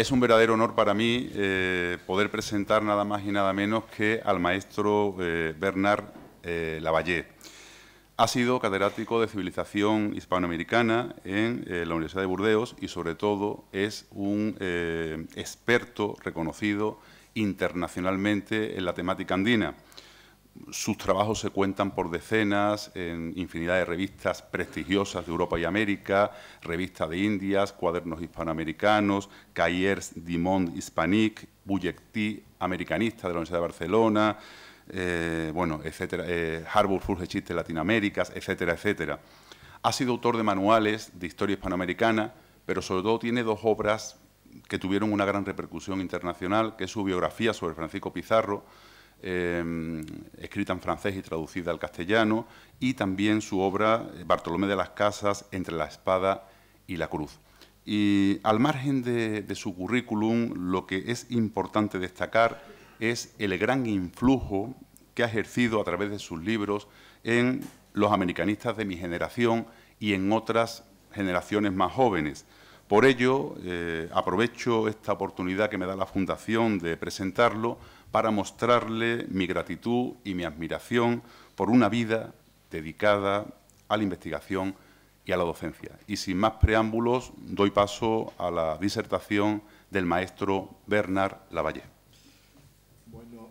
Es un verdadero honor para mí eh, poder presentar nada más y nada menos que al maestro eh, Bernard eh, Ha sido catedrático de civilización hispanoamericana en eh, la Universidad de Burdeos y sobre todo es un experto reconocido internacionalmente en la temática andina sus trabajos se cuentan por decenas en infinidad de revistas prestigiosas de Europa y América, revista de Indias, cuadernos hispanoamericanos, Cahiers du Monde Hispanique, Bulletin Americanista de la Universidad de Barcelona, eh, bueno, etcétera, eh, Harvard de Latinoamérica, etcétera, etcétera. Ha sido autor de manuales de historia hispanoamericana, pero sobre todo tiene dos obras que tuvieron una gran repercusión internacional, que es su biografía sobre Francisco Pizarro, Em, escrita en francés y traducida al castellano, y también su obra eh, Bartolomé de las Casas, Entre la Espada y la Cruz. Y al margen de, su currículum, lo que es importante destacar es el gran influjo que ha ejercido a través de sus libros en los americanistas de mi generación y en otras generaciones más jóvenes. Por ello, eh, aprovecho esta oportunidad que me da la Fundación de presentarlo para mostrarle mi gratitud y mi admiración por una vida dedicada a la investigación y a la docencia. Y sin más preámbulos, doy paso a la disertación del maestro Bernard Lavalle. Bueno,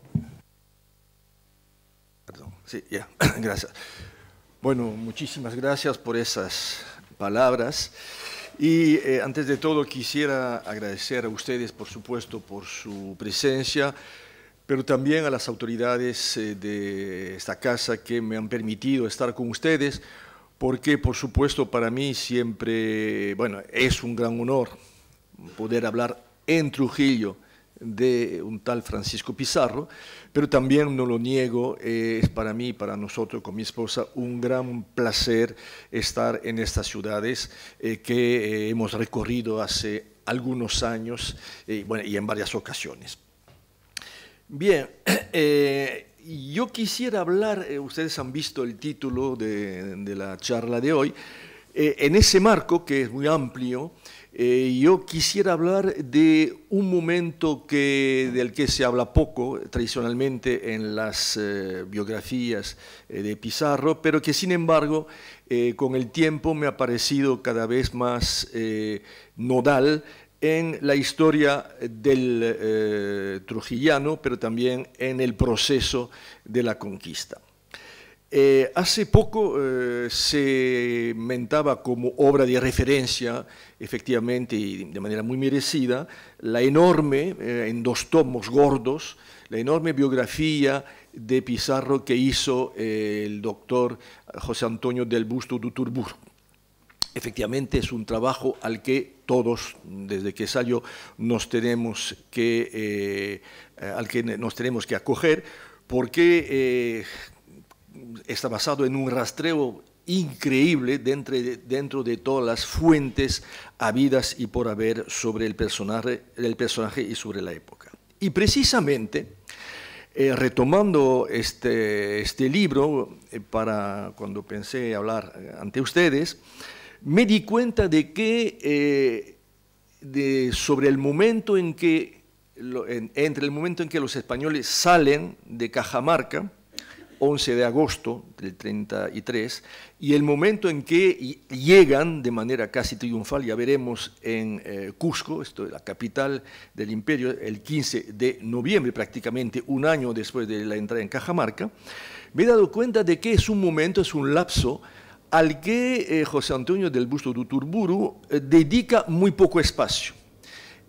perdón, sí, ya, gracias. Bueno, muchísimas gracias por esas palabras. Y eh, antes de todo quisiera agradecer a ustedes, por supuesto, por su presencia, pero también a las autoridades eh, de esta casa que me han permitido estar con ustedes, porque por supuesto para mí siempre, bueno, es un gran honor poder hablar en Trujillo de un tal Francisco Pizarro, pero también no lo niego, eh, es para mí, para nosotros, con mi esposa, un gran placer estar en estas ciudades eh, que hemos recorrido hace algunos años bueno, y en varias ocasiones. Bien, eh, yo quisiera hablar, eh, ustedes han visto el título de, la charla de hoy, eh, en ese marco que es muy amplio, yo quisiera hablar de un momento que, del que se habla poco tradicionalmente en las biografías de Pizarro, pero que sin embargo con el tiempo me ha parecido cada vez más nodal en la historia del eh, trujillano, pero también en el proceso de la conquista. Eh, hace poco eh, se mentaba como obra de referencia, efectivamente y de manera muy merecida, la enorme, en dos tomos gordos, la enorme biografía de Pizarro que hizo el doctor José Antonio del Busto Duturbur. Efectivamente es un trabajo al que todos desde que salió nos tenemos que, eh, al que nos tenemos que acoger, porque eh, está basado en un rastreo increíble dentro de, dentro de todas las fuentes habidas y por haber sobre el personaje, el personaje y sobre la época. Y precisamente, eh, retomando este, este libro, para cuando pensé hablar ante ustedes, me di cuenta de que eh, sobre el momento en que, entre el momento en que los españoles salen de Cajamarca, 11 de agosto del 33, y el momento en que llegan de manera casi triunfal, ya veremos en eh, Cusco, esto la capital del imperio, el 15 de noviembre, prácticamente un año después de la entrada en Cajamarca, me he dado cuenta de que es un momento, es un lapso al que eh, José Antonio del Busto de Turburu eh, dedica muy poco espacio.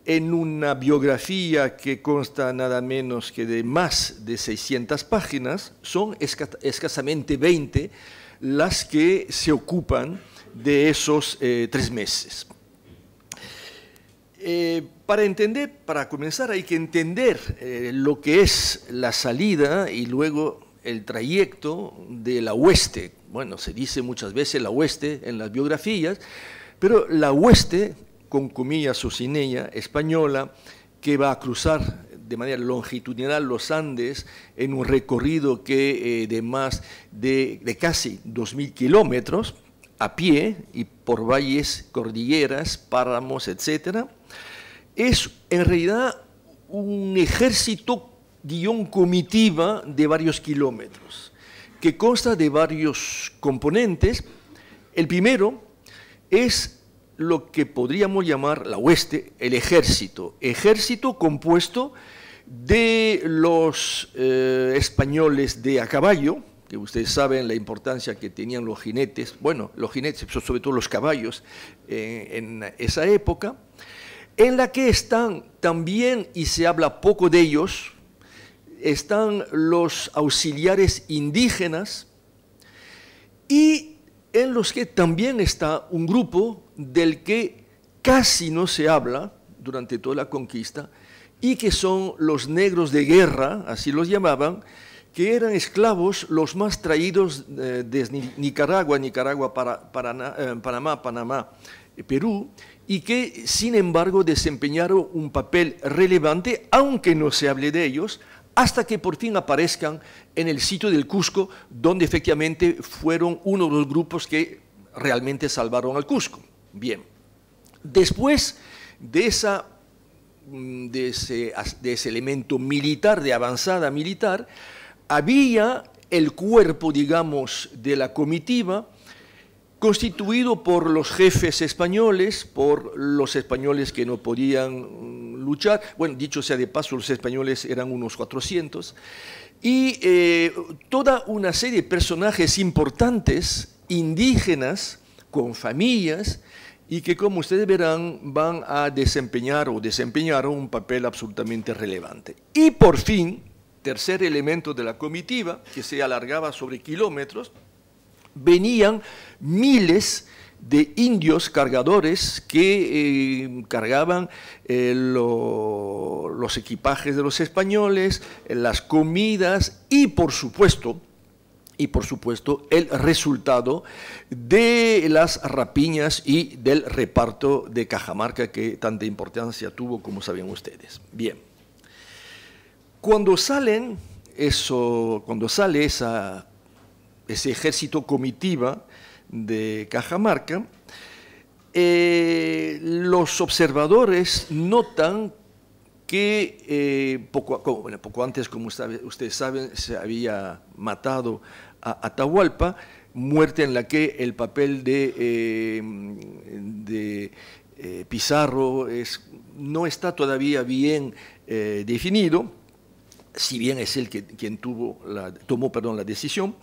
En una biografía que consta nada menos que de más de 600 páginas, son escasamente 20 las que se ocupan de esos eh, tres meses. para entender, para comenzar, hay que entender lo que es la salida y luego el trayecto de la hueste. Bueno, se dice muchas veces la hueste en las biografías, pero la hueste, con comillas o española, que va a cruzar de manera longitudinal los Andes en un recorrido que eh, de más de, de casi 2.000 kilómetros a pie y por valles, cordilleras, páramos, etc., es en realidad un ejército guión comitiva de varios kilómetros, que consta de varios componentes. El primero es lo que podríamos llamar la hueste, el ejército. Ejército compuesto de los eh, españoles de a caballo, que ustedes saben la importancia que tenían los jinetes, bueno, los jinetes, sobre todo los caballos, eh, en esa época, en la que están también, y se habla poco de ellos, están los auxiliares indígenas y en los que también está un grupo del que casi no se habla durante toda la conquista y que son los negros de guerra, así los llamaban, que eran esclavos los más traídos eh, de Nicaragua, Nicaragua, para, eh, Panamá, Panamá, eh, Perú, y que sin embargo desempeñaron un papel relevante, aunque no se hable de ellos, hasta que por fin aparezcan en el sitio del Cusco, donde efectivamente fueron uno de los grupos que realmente salvaron al Cusco. Bien, después de, esa, mm, de, ese, ese elemento militar, de avanzada militar, había el cuerpo, digamos, de la comitiva, constituido por los jefes españoles, por los españoles que no podían luchar. Bueno, dicho sea de paso, los españoles eran unos 400. Y eh, toda una serie de personajes importantes, indígenas, con familias, y que como ustedes verán van a desempeñar o desempeñar un papel absolutamente relevante. Y por fin, tercer elemento de la comitiva, que se alargaba sobre kilómetros, venían miles de de indios cargadores que eh, cargaban eh, los equipajes de los españoles, eh, las comidas y por supuesto, y por supuesto el resultado de las rapiñas y del reparto de Cajamarca que tanta importancia tuvo como sabían ustedes. Bien, cuando salen eso, cuando sale esa, ese ejército comitiva, de Cajamarca, eh, los observadores notan que eh, poco, antes, como ustedes saben, se había matado a Atahualpa, muerte en la que el papel de, eh, Pizarro es, no está todavía bien definido, si bien es él que, quien tuvo tomó perdón, la decisión.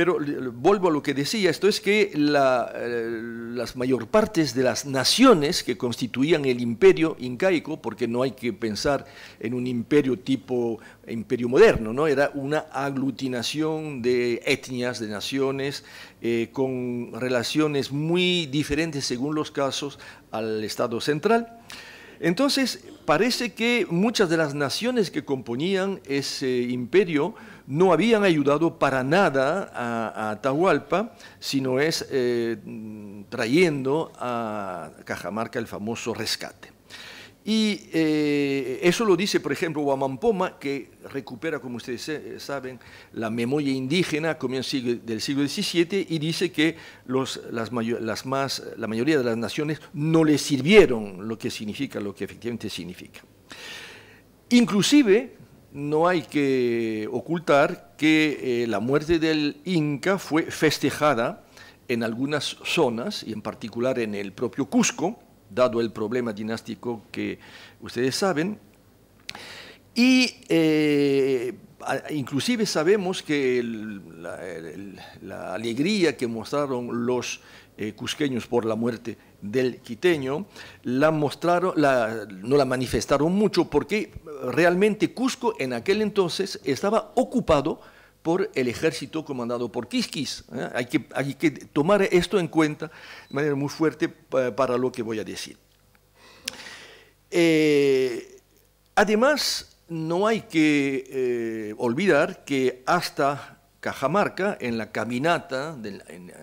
Pero eh, vuelvo a lo que decía, esto es que eh, las mayor partes de las naciones que constituían el imperio incaico, porque no hay que pensar en un imperio tipo imperio moderno, ¿no? era una aglutinación de etnias, de naciones, eh, con relaciones muy diferentes según los casos al Estado central. Entonces, parece que muchas de las naciones que componían ese imperio no habían ayudado para nada a, Atahualpa, sino es eh, trayendo a Cajamarca el famoso rescate. Y eh, eso lo dice, por ejemplo, Huamampoma, que recupera, como ustedes eh, saben, la memoria indígena del siglo XVII y dice que las, más, la mayoría de las naciones no le sirvieron lo que significa, lo que efectivamente significa. Inclusive, no hay que ocultar que eh, la muerte del Inca fue festejada en algunas zonas, y en particular en el propio Cusco, dado el problema dinástico que ustedes saben. Y eh, inclusive sabemos que la, alegría que mostraron los eh, cusqueños por la muerte del quiteño, la mostraron, no la manifestaron mucho porque realmente Cusco en aquel entonces estaba ocupado por el ejército comandado por Quisquis. ¿eh? Hay, que, hay que tomar esto en cuenta de manera muy fuerte para lo que voy a decir. Eh, además, no hay que eh, olvidar que hasta Cajamarca, en la caminata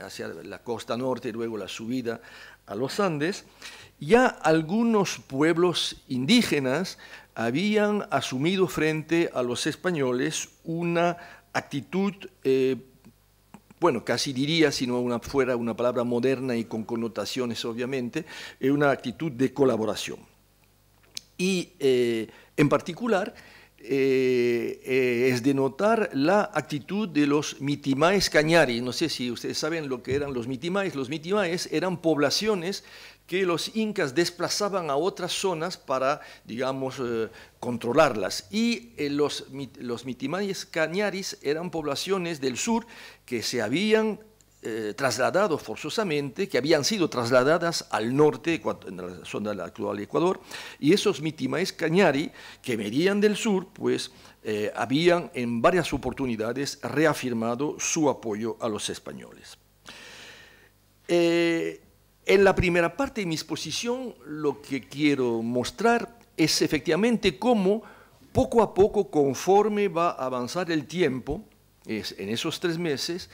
hacia la costa norte, luego la subida a los Andes, ya algunos pueblos indígenas habían asumido frente a los españoles una actitud, eh, bueno, casi diría, si no fuera una palabra moderna y con connotaciones obviamente, eh, una actitud de colaboración. Y eh, en particular, eh, eh, es de notar la actitud de los mitimaes cañaris. No sé si ustedes saben lo que eran los mitimaes. Los mitimaes eran poblaciones que los incas desplazaban a otras zonas para, digamos, eh, controlarlas. Y los, los cañaris eran poblaciones del sur que se habían eh, trasladados forzosamente, que habían sido trasladadas al norte, en la zona del actual Ecuador, y esos mitimaes cañari que venían del sur, pues eh, habían en varias oportunidades reafirmado su apoyo a los españoles. Eh, en la primera parte de mi exposición lo que quiero mostrar es efectivamente cómo poco a poco, conforme va a avanzar el tiempo, es, en esos tres meses,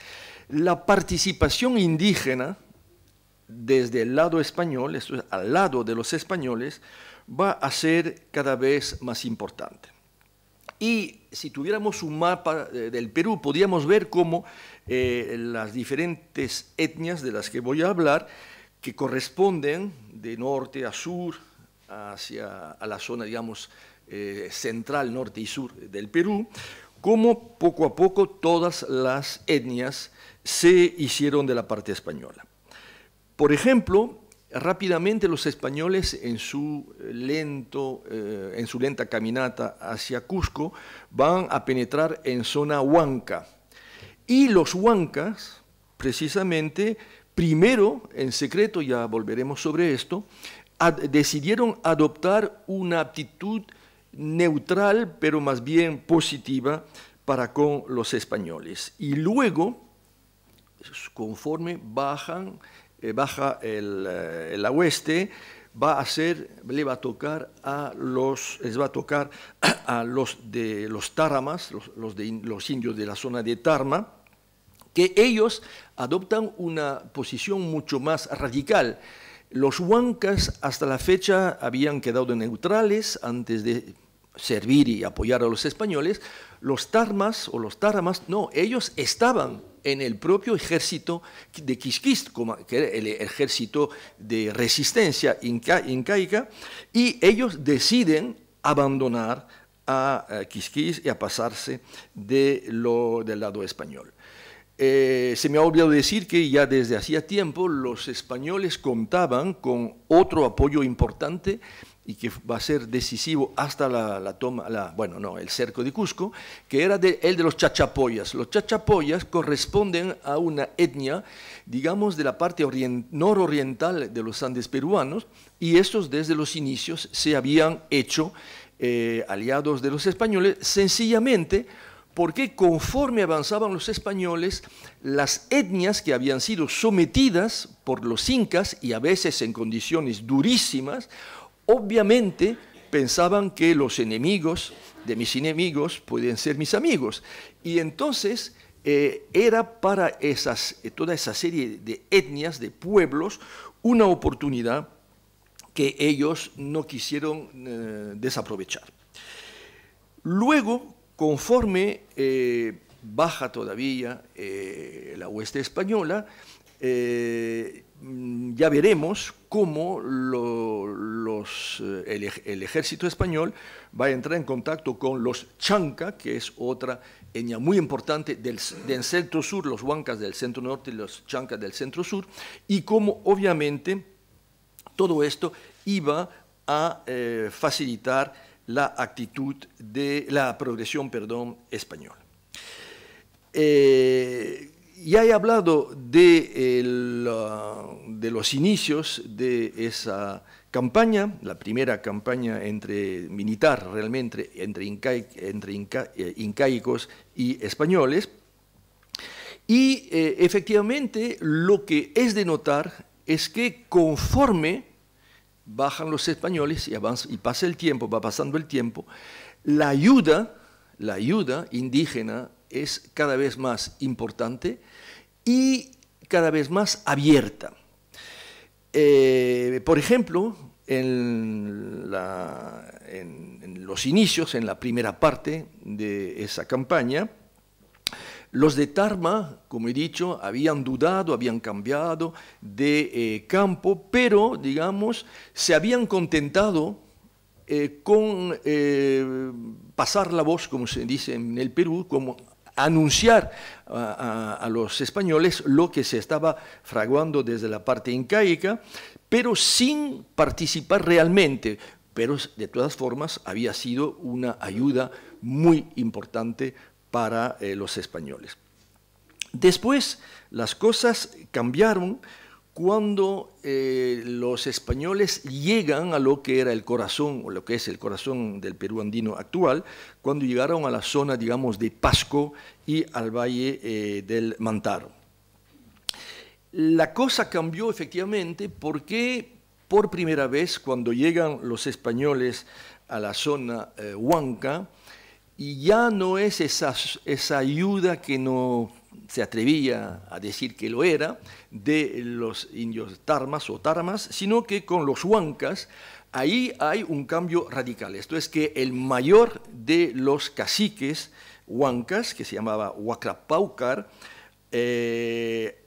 la participación indígena desde el lado español, al lado de los españoles, va a ser cada vez más importante. Y si tuviéramos un mapa eh, del Perú, podríamos ver cómo eh, las diferentes etnias de las que voy a hablar, que corresponden de norte a sur, hacia la zona, digamos, eh, central, norte y sur del Perú, cómo poco a poco todas las etnias se hicieron de la parte española. Por ejemplo, rápidamente los españoles en su, eh, lento, eh, en su lenta caminata hacia Cusco van a penetrar en zona huanca. Y los huancas, precisamente, primero, en secreto, ya volveremos sobre esto, decidieron adoptar una actitud neutral, pero más bien positiva para con los españoles. Y luego conforme bajan, eh, baja el, oeste, eh, va a ser, le va a tocar a los, les va a tocar a los de los Taramas, los, de, los indios de la zona de Tarma, que ellos adoptan una posición mucho más radical. Los huancas hasta la fecha habían quedado neutrales antes de servir y apoyar a los españoles. Los tarmas o los táramas, no, ellos estaban en el propio ejército de Quisquist, que era el ejército de resistencia inca, incaica, y ellos deciden abandonar a Quisquis y a pasarse de lo, del lado español. Eh, se me ha olvidado decir que ya desde hacía tiempo los españoles contaban con otro apoyo importante y que va a ser decisivo hasta la, toma, bueno, no, el cerco de Cusco, que era el de los chachapoyas. Los chachapoyas corresponden a una etnia, digamos, de la parte nororiental de los Andes peruanos, y estos desde los inicios se habían hecho eh, aliados de los españoles, sencillamente porque conforme avanzaban los españoles, las etnias que habían sido sometidas por los incas, y a veces en condiciones durísimas, Obviamente pensaban que los enemigos de mis enemigos pueden ser mis amigos. Y entonces eh, era para eh, toda esa serie de etnias, de pueblos, una oportunidad que ellos no quisieron eh, desaprovechar. Luego, conforme baja todavía la hueste española, ya veremos cómo eh, el, ejército español va a entrar en contacto con los Chanca, que es otra etnia muy importante del, del centro sur, los Huancas del centro norte y los Chanca del centro sur, y cómo obviamente todo esto iba a eh, facilitar la actitud de la progresión perdón, española. Eh, ya he hablado uh, de, los inicios de esa campaña, la primera campaña entre, militar realmente entre, entre eh, incaicos y españoles. Y eh, efectivamente lo que es de notar es que conforme bajan los españoles y, y pasa el tiempo, va pasando el tiempo, la ayuda, la ayuda indígena es cada vez más importante y cada vez más abierta. Eh, por ejemplo, en, los inicios, en la primera parte de esa campaña, los de Tarma, como he dicho, habían dudado, habían cambiado de eh, campo, pero, digamos, se habían contentado eh, con pasar la voz, como se dice en el Perú, como anunciar a, los españoles lo que se estaba fraguando desde la parte incaica, pero sin participar realmente. Pero de todas formas había sido una ayuda muy importante para eh, los españoles. Después las cosas cambiaron cuando eh, los españoles llegan a lo que era el corazón, o lo que es el corazón del Perú andino actual, cuando llegaron a la zona, digamos, de Pasco y al valle eh, del Mantaro. La cosa cambió efectivamente porque por primera vez cuando llegan los españoles a la zona eh, huanca, y ya no es esa, esa ayuda que no se atrevía a decir que lo era, de los indios tarmas o tarmas, sino que con los huancas ahí hay un cambio radical. Esto es que el mayor de los caciques huancas, que se llamaba Huaclapaucar, eh,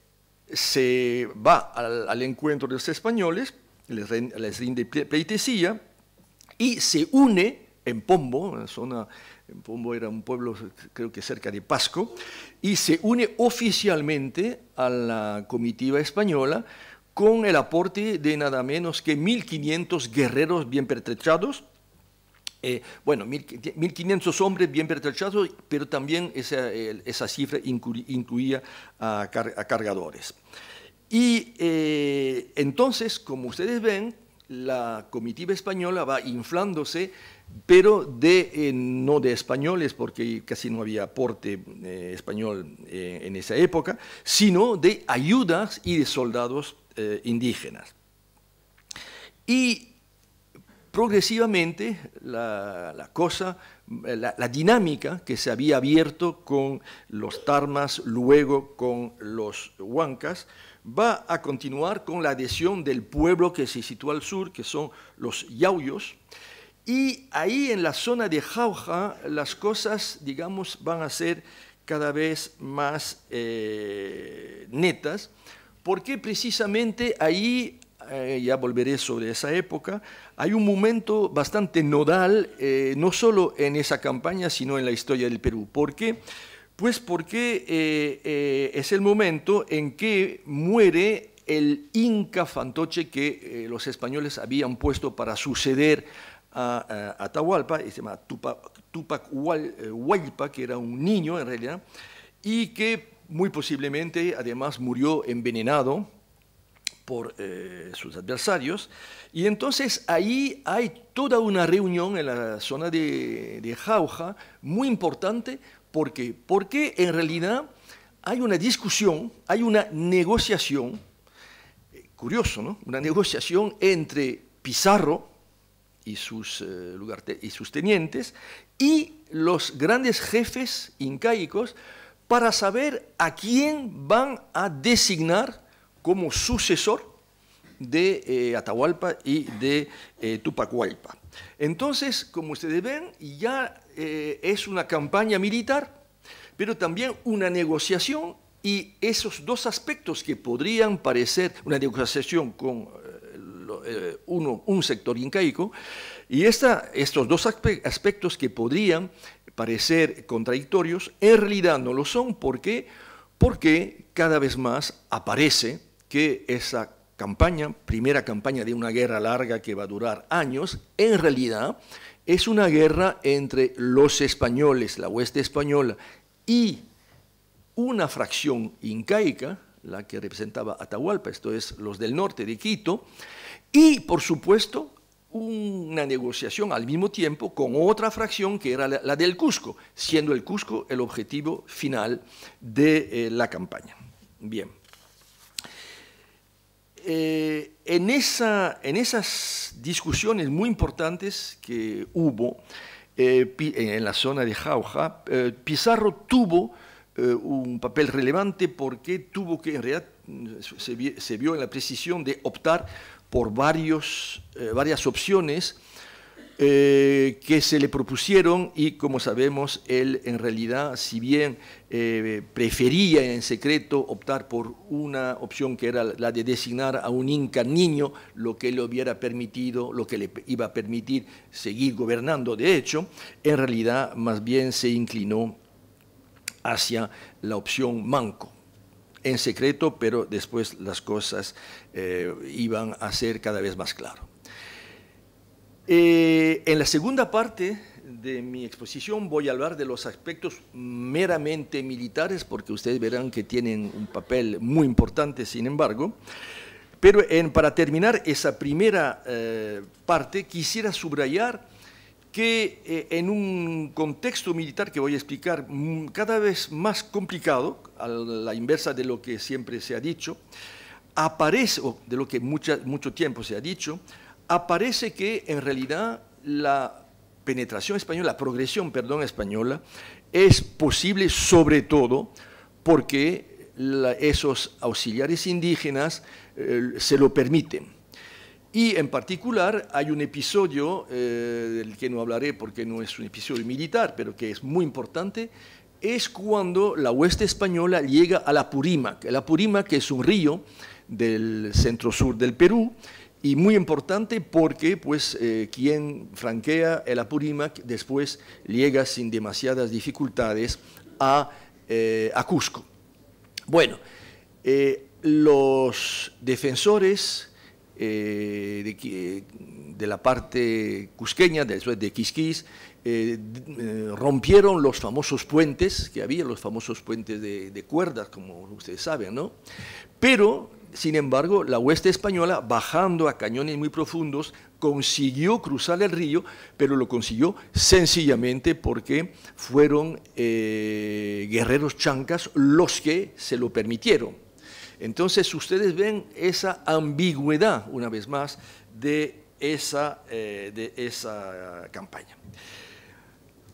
se va al, encuentro de los españoles, les, rinde pleitesía y se une en Pombo, zona, en Pombo era un pueblo creo que cerca de Pasco, y se une oficialmente a la comitiva española con el aporte de nada menos que 1.500 guerreros bien pertrechados, eh, bueno, 1.500 hombres bien pertrechados, pero también esa, cifra incluía a, cargadores. Y eh, entonces, como ustedes ven, la comitiva española va inflándose pero de, eh, no de españoles, porque casi no había aporte eh, español eh, en esa época, sino de ayudas y de soldados indígenas. Y progresivamente la, cosa, la, la, dinámica que se había abierto con los tarmas, luego con los huancas, va a continuar con la adhesión del pueblo que se sitúa al sur, que son los yauyos, y ahí en la zona de Jauja las cosas, digamos, van a ser cada vez más eh, netas, porque precisamente ahí, eh, ya volveré sobre esa época, hay un momento bastante nodal, eh, no solo en esa campaña, sino en la historia del Perú. ¿Por qué? Pues porque es el momento en que muere el Inca Fantoche que los españoles habían puesto para suceder a, eh, Atahualpa, se llama Tupac, Tupac eh, Huaypa, que era un niño en realidad, y que muy posiblemente además murió envenenado por eh, sus adversarios. Y entonces ahí hay toda una reunión en la zona de, Jauja, muy importante, porque, porque en realidad hay una discusión, hay una negociación, curioso, ¿no? Una negociación entre Pizarro, y sus, eh, y sus tenientes y los grandes jefes incaicos para saber a quién van a designar como sucesor de eh, Atahualpa y de eh, Tupacualpa. Entonces, como ustedes ven, ya eh, es una campaña militar, pero también una negociación y esos dos aspectos que podrían parecer una negociación con eh, un sector incaico, y estos dos aspectos que podrían parecer contradictorios, en realidad no lo son. ¿Por qué? Porque cada vez más aparece que esa campaña, primera campaña de una guerra larga que va a durar años, en realidad es una guerra entre los españoles, la hueste española, y una fracción incaica, la que representaba Atahualpa, esto es los del norte de Quito, y, por supuesto, una negociación al mismo tiempo con otra fracción que era la, del Cusco, siendo el Cusco el objetivo final de eh, la campaña. Bien. Eh, en, esa, en esas discusiones muy importantes que hubo eh, en la zona de Jauja, Pizarro tuvo un papel relevante porque tuvo que, en realidad, se vio en la precisión de optar por eh, varias opciones eh, que se le propusieron y como sabemos, él en realidad, si bien eh, prefería en secreto optar por una opción que era la de designar a un inca niño, lo que le hubiera permitido, lo que le iba a permitir seguir gobernando, de hecho, en realidad más bien se inclinó hacia la opción manco en secreto, pero después las cosas eh, iban a ser cada vez más claro. Eh, en la segunda parte de mi exposición voy a hablar de los aspectos meramente militares, porque ustedes verán que tienen un papel muy importante, sin embargo. Pero para terminar esa primera eh, parte, quisiera subrayar que eh, en un contexto militar que voy a explicar cada vez más complicado, a la inversa de lo que siempre se ha dicho, aparece, o de lo que mucho tiempo se ha dicho, aparece que en realidad la penetración española, la progresión, perdón, española, es posible sobre todo porque esos auxiliares indígenas eh, se lo permiten. Y en particular hay un episodio, eh, del que no hablaré porque no es un episodio militar, pero que es muy importante, es cuando la hueste española llega a la Purímac. La Purímac es un río del centro-sur del Perú y muy importante porque pues, eh, quien franquea el Apurímac después llega sin demasiadas dificultades a, eh, Cusco. Bueno, los defensores eh, de, la parte cusqueña, de Quisquís, eh, eh, rompieron los famosos puentes, que había los famosos puentes de, cuerdas, como ustedes saben, ¿no? Pero sin embargo, la hueste española, bajando a cañones muy profundos, consiguió cruzar el río, pero lo consiguió sencillamente porque fueron guerreros chancas los que se lo permitieron. Entonces ustedes ven esa ambigüedad, una vez más, de esa, eh, de esa campaña.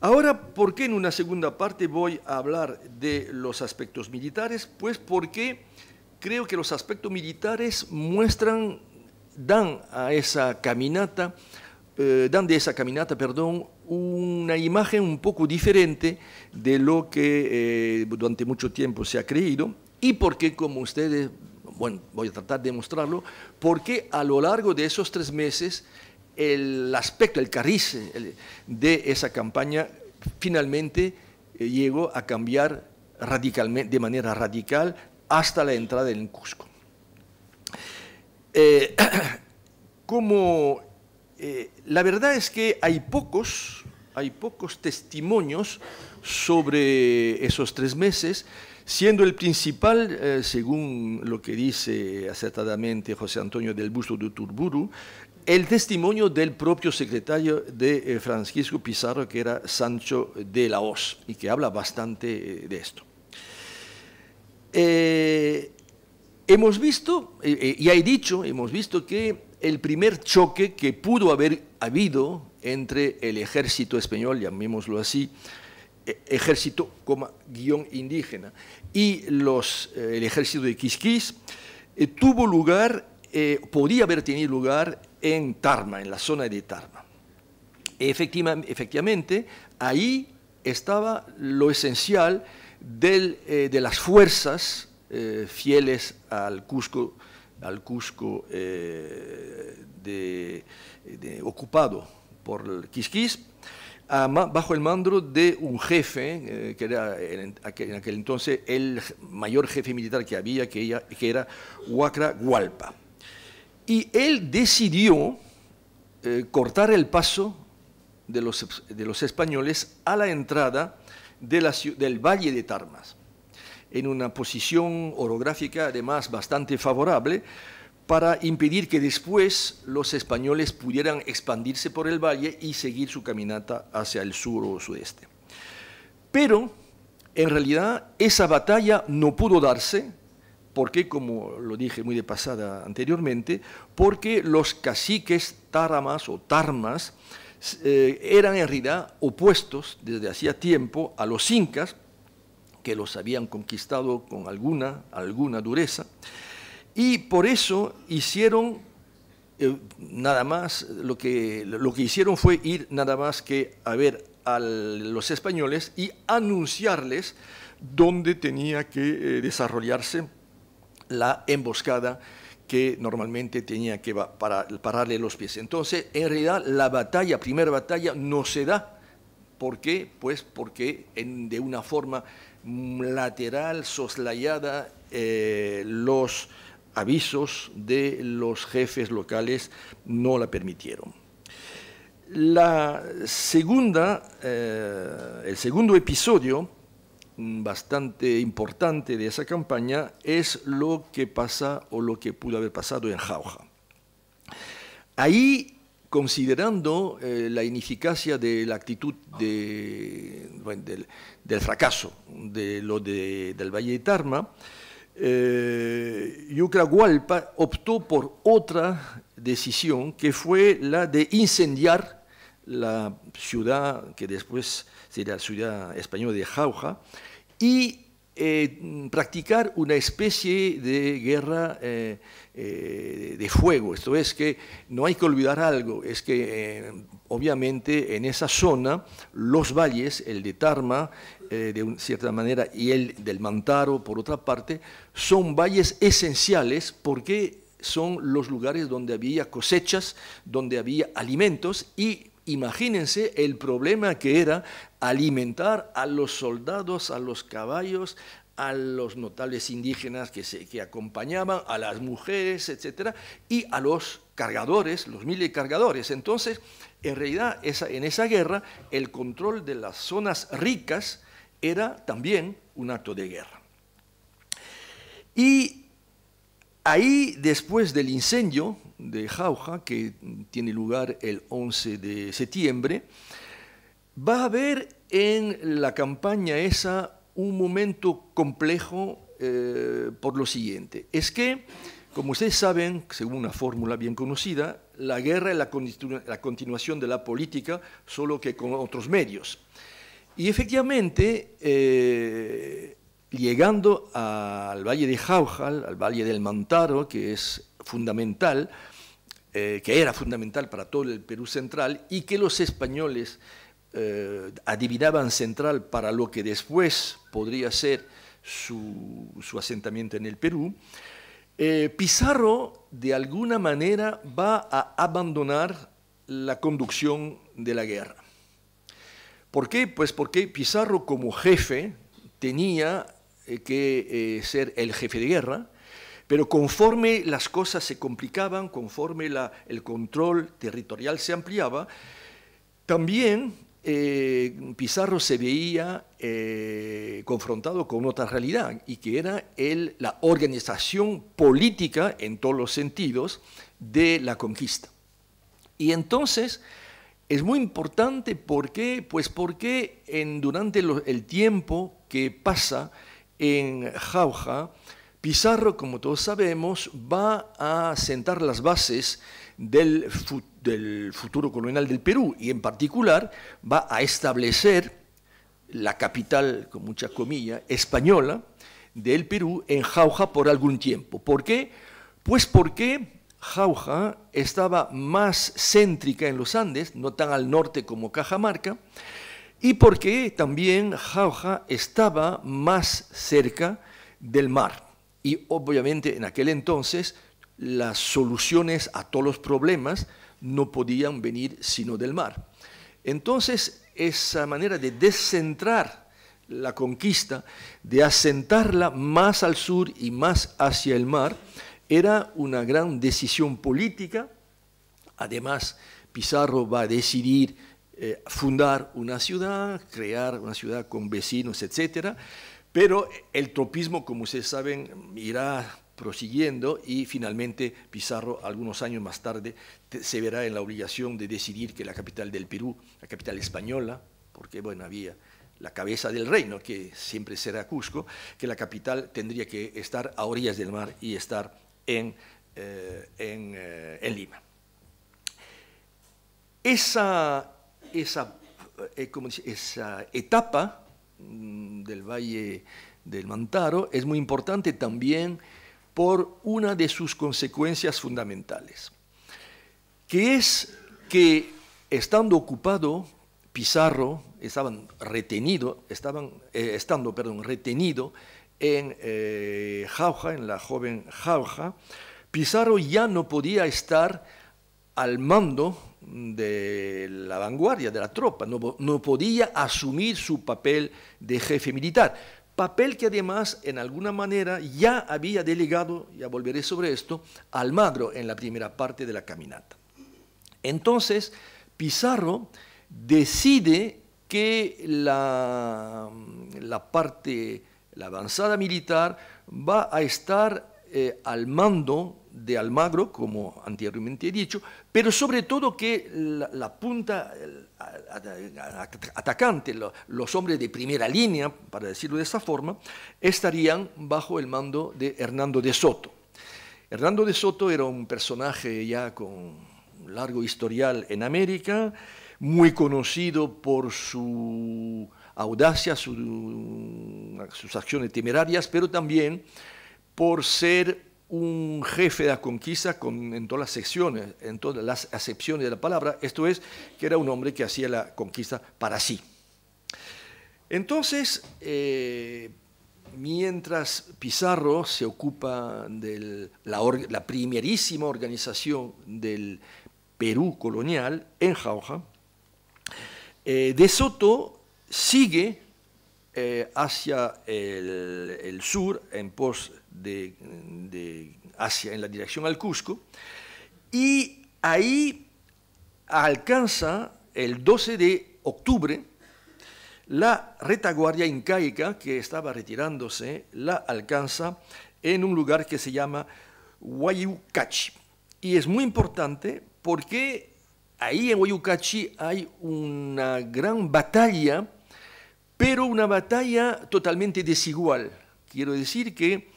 Ahora, ¿por qué en una segunda parte voy a hablar de los aspectos militares? Pues porque creo que los aspectos militares muestran, dan a esa caminata, eh, dan de esa caminata, perdón, una imagen un poco diferente de lo que eh, durante mucho tiempo se ha creído y qué, como ustedes, bueno, voy a tratar de mostrarlo, porque a lo largo de esos tres meses el aspecto, el cariz de esa campaña finalmente eh, llegó a cambiar radicalmente, de manera radical hasta la entrada en Cusco. Eh, como eh, la verdad es que hay pocos, hay pocos testimonios sobre esos tres meses, siendo el principal, eh, según lo que dice acertadamente José Antonio del Busto de Turburu, el testimonio del propio secretario de eh, Francisco Pizarro, que era Sancho de la Hoz, y que habla bastante eh, de esto. hemos visto, y he dicho, hemos visto que el primer choque que pudo haber habido entre el ejército español, llamémoslo así, ejército, coma, guión indígena, y los, eh, el ejército de Quisquís, eh, tuvo lugar, eh, podía haber tenido lugar en Tarma, en la zona de Tarma. efectivamente, ahí estaba lo esencial de las fuerzas fieles al Cusco, al Cusco ocupado por el Quisquís, bajo el mando de un jefe, eh, que era en aquel, entonces el mayor jefe militar que había, que, era Huacra Gualpa. Y él decidió eh, cortar el paso de los, españoles a la entrada del Valle de Tarmas, en una posición orográfica además bastante favorable, para impedir que después los españoles pudieran expandirse por el valle y seguir su caminata hacia el sur o sudeste. Pero, en realidad, esa batalla no pudo darse, porque, como lo dije muy de pasada anteriormente, porque los caciques taramas o tarmas eh, eran en realidad opuestos desde hacía tiempo a los incas, que los habían conquistado con alguna, alguna dureza, y por eso hicieron eh, nada más, lo que, lo que hicieron fue ir nada más que a ver a los españoles y anunciarles dónde tenía que eh, desarrollarse la emboscada que normalmente tenía que para, pararle los pies. Entonces, en realidad, la batalla, primera batalla, no se da. ¿Por qué? Pues porque de una forma lateral, soslayada, eh, los avisos de los jefes locales no la permitieron. La segunda, eh, el segundo episodio mm, bastante importante de esa campaña es lo que pasa o lo que pudo haber pasado en Jauja. Ahí, considerando eh, la ineficacia de la actitud del, fracaso de lo del Valle de Tarma, eh, optó por otra decisión que fue la de incendiar la ciudad que después sería la ciudad española de Jauja y eh, practicar una especie de guerra eh, eh, de fuego. Esto es que no hay que olvidar algo, es que obviamente en esa zona los valles, el de Tarma de cierta manera y el del Mantaro por otra parte, son valles esenciales porque son los lugares donde había cosechas, donde había alimentos y imagínense el problema que era alimentar a los soldados, a los caballos, a los notables indígenas que, se, acompañaban, a las mujeres, etcétera, y a los cargadores, los miles cargadores. Entonces, en realidad, esa, en esa guerra, el control de las zonas ricas era también un acto de guerra. Y ahí, después del incendio de Jauja, que tiene lugar el 11 de septiembre, Va a haber en la campaña esa un momento complejo eh, por lo siguiente. Es que, como ustedes saben, según una fórmula bien conocida, la guerra es la, continuación de la política, solo que con otros medios. Y efectivamente, eh, llegando al valle de Jaujal, al valle del Mantaro, que es fundamental, eh, que era fundamental para todo el Perú central, y que los españoles eh, adivinaban central para lo que después podría ser su, asentamiento en el Perú, eh, Pizarro de alguna manera va a abandonar la conducción de la guerra. ¿Por qué? Pues porque Pizarro como jefe tenía eh, que ser el jefe de guerra, pero conforme las cosas se complicaban, conforme el control territorial se ampliaba, también eh, Pizarro se veía eh, confrontado con otra realidad y que era el, la organización política en todos los sentidos de la conquista. Y entonces es muy importante porque, pues porque en, durante el tiempo que pasa en Jauja, Pizarro, como todos sabemos, va a sentar las bases del futuro del futuro colonial del Perú y en particular va a establecer la capital, con mucha comillas, española del Perú en Jauja por algún tiempo. ¿Por qué? Pues porque Jauja estaba más céntrica en los Andes, no tan al norte como Cajamarca, y porque también Jauja estaba más cerca del mar. Y obviamente en aquel entonces las soluciones a todos los problemas no podían venir sino del mar. Entonces, esa manera de descentrar la conquista, de asentarla más al sur y más hacia el mar, era una gran decisión política. Además, Pizarro va a decidir eh, fundar una ciudad, crear una ciudad con vecinos, etc. Pero el tropismo, como ustedes saben, irá prosiguiendo y finalmente Pizarro algunos años más tarde se verá en la obligación de decidir que la capital del Perú, la capital española, porque bueno, había la cabeza del reino, que siempre será Cusco, que la capital tendría que estar a orillas del mar y estar en, eh, eh, en, Lima. Esa, esa, eh, esa etapa mm, del Valle del Mantaro es muy importante también por una de sus consecuencias fundamentales, que es que estando ocupado, Pizarro estaban retenido, estaban, eh, estando perdón, retenido en eh, Jauja, en la joven Jauja, Pizarro ya no podía estar al mando de la vanguardia, de la tropa, no podía asumir su papel de jefe militar papel que además en alguna manera ya había delegado, ya volveré sobre esto, Almagro en la primera parte de la caminata. Entonces, Pizarro decide que la, la parte, la avanzada militar, va a estar eh, al mando de Almagro, como anteriormente he dicho, pero sobre todo que la, punta el, atacante, los hombres de primera línea, para decirlo de esta forma, estarían bajo el mando de Hernando de Soto. Hernando de Soto era un personaje ya con largo historial en América, muy conocido por su audacia, sus acciones temerarias, pero también por ser un jefe de la conquista en todas las secciones, en todas las acepciones de la palabra, esto es, que era un hombre que hacía la conquista para sí. Entonces, eh, mientras Pizarro se ocupa de la, primerísima organización del Perú colonial en Jauja, eh, De Soto sigue eh, hacia el, el, sur en pos de, Asia en la dirección al Cusco, y ahí alcanza el 12 de octubre la retaguardia incaica que estaba retirándose, la alcanza en un lugar que se llama Huayucachi. Y es muy importante porque ahí en Huayucachi hay una gran batalla, pero una batalla totalmente desigual. Quiero decir que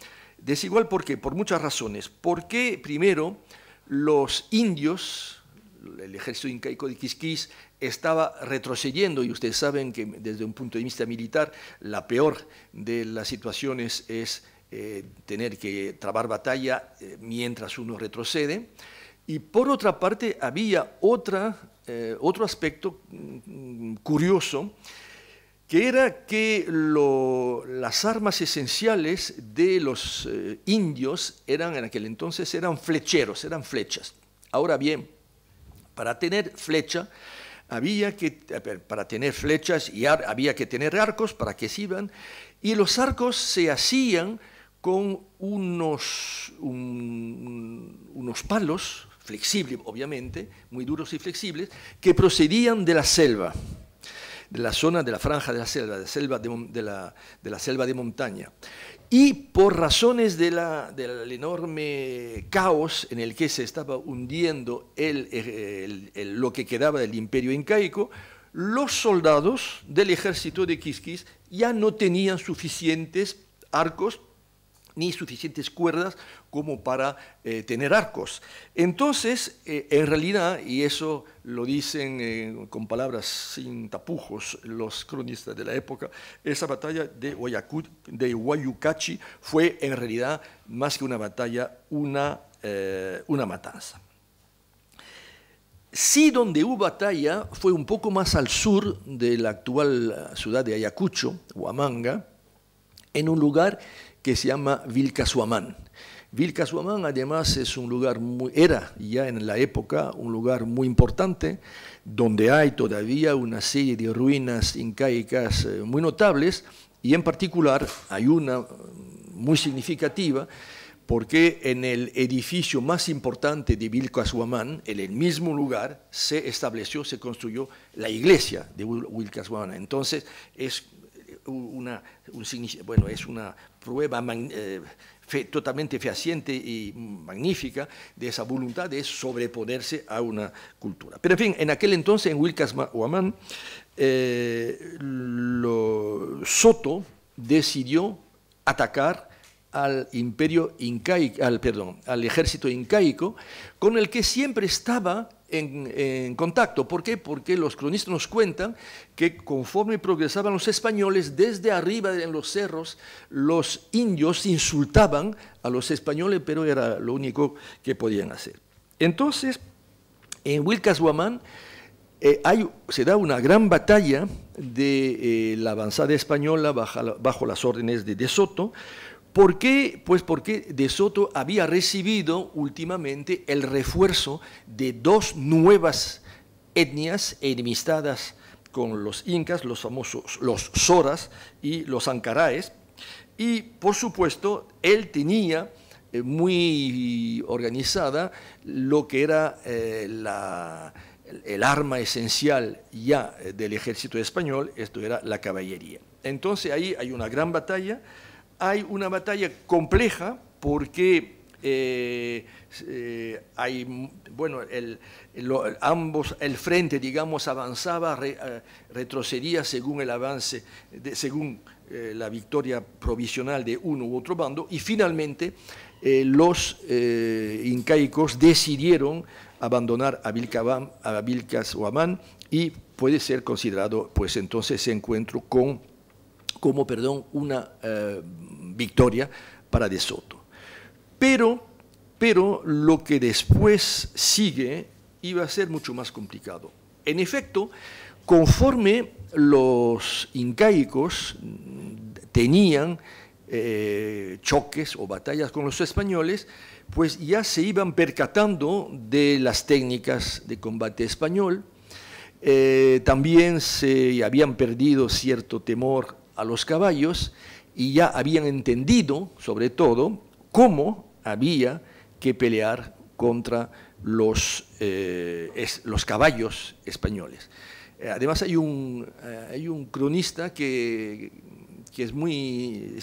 Desigual, ¿por qué? Por muchas razones. Porque, primero, los indios, el ejército incaico de Quisquis, estaba retrocediendo, y ustedes saben que desde un punto de vista militar, la peor de las situaciones es eh, tener que trabar batalla eh, mientras uno retrocede. Y por otra parte, había otra, eh, otro aspecto mm, mm, curioso, que era que las armas esenciales de los eh, indios eran, en aquel entonces, eran flecheros, eran flechas. Ahora bien, para tener flecha, había que, para tener flechas y había que tener arcos para que iban, y los arcos se hacían con unos, unos palos, flexibles obviamente, muy duros y flexibles, que procedían de la selva de la zona de la franja de la selva, de, selva de, la, selva de montaña. Y por razones la, del enorme caos en el que se estaba hundiendo lo que quedaba del imperio incaico, los soldados del ejército de Quisquis ya no tenían suficientes arcos ni suficientes cuerdas como para eh, tener arcos. Entonces, eh, en realidad, y eso lo dicen eh, con palabras sin tapujos los cronistas de la época, esa batalla de, Guayacu, de Guayucachi fue en realidad más que una batalla, una, una matanza. Sí, donde hubo batalla fue un poco más al sur de la actual ciudad de Ayacucho, Huamanga, en un lugar que se llama Vilcasuamán. Vilcasuamán además es un lugar era ya en la época un lugar muy importante, donde hay todavía una serie de ruinas incaicas eh, muy notables, y en particular hay una eh, muy significativa, porque en el edificio más importante de Vilcasuamán, en el mismo lugar, se estableció, se construyó la iglesia de Vilcasuamán. Entonces, es una, bueno, es una prueba eh, totalmente fehaciente y magnífica de esa voluntad de sobreponerse a una cultura. Pero en fin, en aquel entonces en wilkes Waman, eh, lo, Soto decidió atacar al imperio incaico, al, perdón, al ejército incaico, con el que siempre estaba en, contacto. ¿Por qué? Porque los cronistas nos cuentan que conforme progresaban los españoles, desde arriba en los cerros, los indios insultaban a los españoles, pero era lo único que podían hacer. Entonces, en Wilcas Guamán eh, se da una gran batalla de eh, la avanzada española bajo las órdenes de De Soto, ¿Por qué? Pues porque De Soto había recibido últimamente el refuerzo de dos nuevas etnias enemistadas con los incas, los famosos los zoras y los ancaraes. Y por supuesto, él tenía eh, muy organizada lo que era eh, el arma esencial ya eh, del ejército español, esto era la caballería. Entonces ahí hay una gran batalla hay una batalla compleja porque eh, eh, hay, bueno, el, ambos, el frente, digamos, avanzaba, eh, retrocedía según el avance, según la victoria provisional de uno u otro bando, y finalmente los incaicos decidieron abandonar a, Vilcabán, a Vilcas y puede ser considerado, pues entonces, ese encuentro con como perdón, una eh, victoria para De Soto. Pero, pero lo que después sigue iba a ser mucho más complicado. En efecto, conforme los incaicos tenían eh, choques o batallas con los españoles, pues ya se iban percatando de las técnicas de combate español. Eh, también se habían perdido cierto temor a los caballos y ya habían entendido, sobre todo, cómo había que pelear contra los, eh, los caballos españoles. Eh, además hay un, eh, hay un cronista que, es muy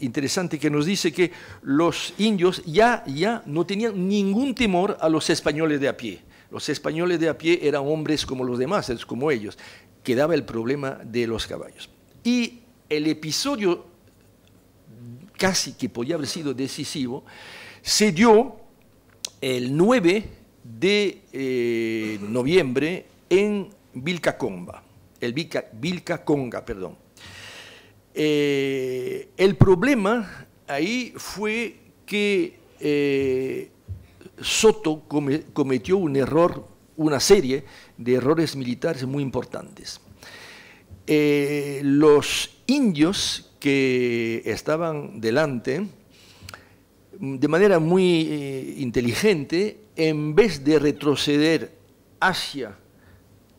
interesante, que nos dice que los indios ya, ya no tenían ningún temor a los españoles de a pie. Los españoles de a pie eran hombres como los demás, como ellos. Quedaba el problema de los caballos. Y el episodio casi que podía haber sido decisivo, se dio el 9 de eh, noviembre en Vilcacomba, el Vilca, Vilcaconga, perdón. Eh, el problema ahí fue que eh, Soto cometió un error, una serie de errores militares muy importantes. los indios que estaban delante, de manera muy eh, inteligente, en vez de retroceder hacia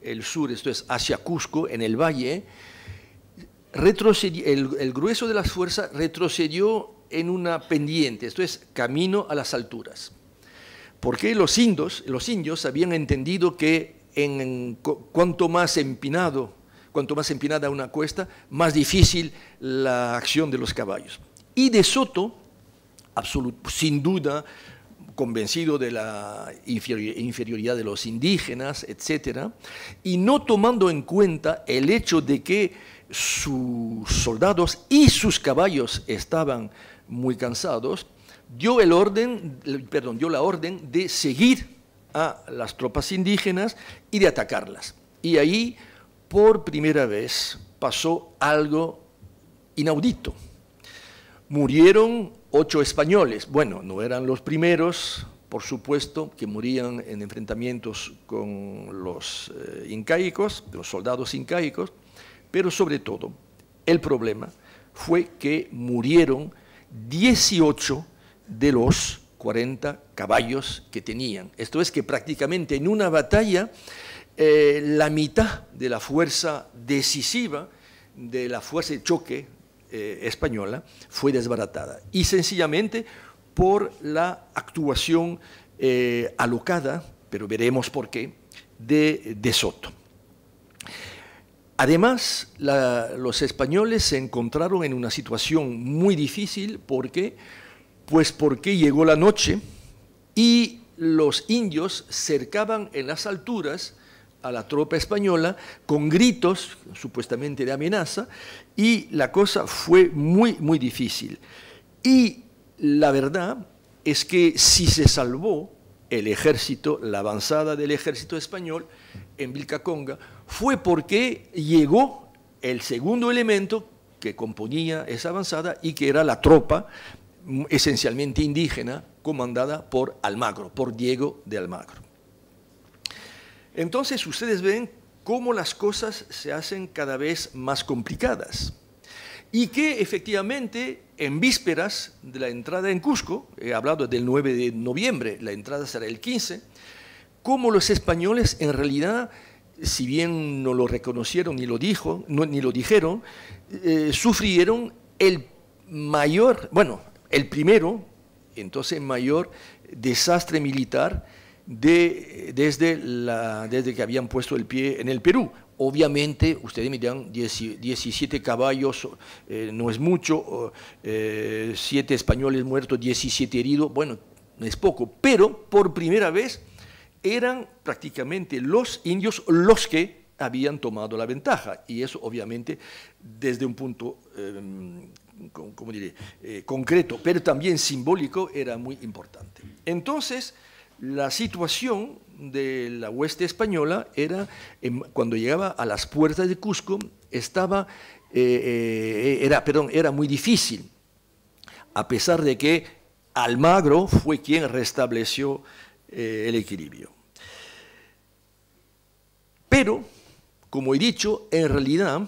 el sur, esto es, hacia Cusco, en el valle, retrocedió, el, grueso de las fuerzas retrocedió en una pendiente, esto es, camino a las alturas. Porque los indios, los indios habían entendido que en, cuanto más empinado cuanto más empinada una cuesta, más difícil la acción de los caballos. Y de Soto, sin duda, convencido de la inferioridad de los indígenas, etc., y no tomando en cuenta el hecho de que sus soldados y sus caballos estaban muy cansados, dio, el orden, perdón, dio la orden de seguir a las tropas indígenas y de atacarlas. Y ahí por primera vez pasó algo inaudito. Murieron ocho españoles. Bueno, no eran los primeros, por supuesto, que morían en enfrentamientos con los eh, incaicos, los soldados incaicos, pero sobre todo el problema fue que murieron 18 de los 40 caballos que tenían. Esto es que prácticamente en una batalla eh, la mitad de la fuerza decisiva de la fuerza de choque eh, española fue desbaratada. Y sencillamente por la actuación eh, alocada, pero veremos por qué, de, de Soto. Además, los españoles se encontraron en una situación muy difícil porque, pues porque llegó la noche y los indios cercaban en las alturas a la tropa española con gritos supuestamente de amenaza y la cosa fue muy, muy difícil. Y la verdad es que si se salvó el ejército, la avanzada del ejército español en Vilcaconga, fue porque llegó el segundo elemento que componía esa avanzada y que era la tropa esencialmente indígena comandada por Almagro, por Diego de Almagro. Entonces ustedes ven cómo las cosas se hacen cada vez más complicadas y que efectivamente en vísperas de la entrada en Cusco, he hablado del 9 de noviembre, la entrada será el 15, cómo los españoles en realidad, si bien no lo reconocieron ni lo, dijo, ni lo dijeron, eh, sufrieron el mayor, bueno, el primero, entonces mayor desastre militar de, desde, la, desde que habían puesto el pie en el Perú. Obviamente, ustedes me dirán, 17 caballos eh, no es mucho, 7 eh, españoles muertos, 17 heridos, bueno, es poco, pero por primera vez eran prácticamente los indios los que habían tomado la ventaja, y eso obviamente desde un punto... Eh, ¿cómo diré? Eh, concreto, pero también simbólico, era muy importante. Entonces, la situación de la hueste española era, em, cuando llegaba a las puertas de Cusco, estaba, eh, eh, era, perdón, era muy difícil, a pesar de que Almagro fue quien restableció eh, el equilibrio. Pero, como he dicho, en realidad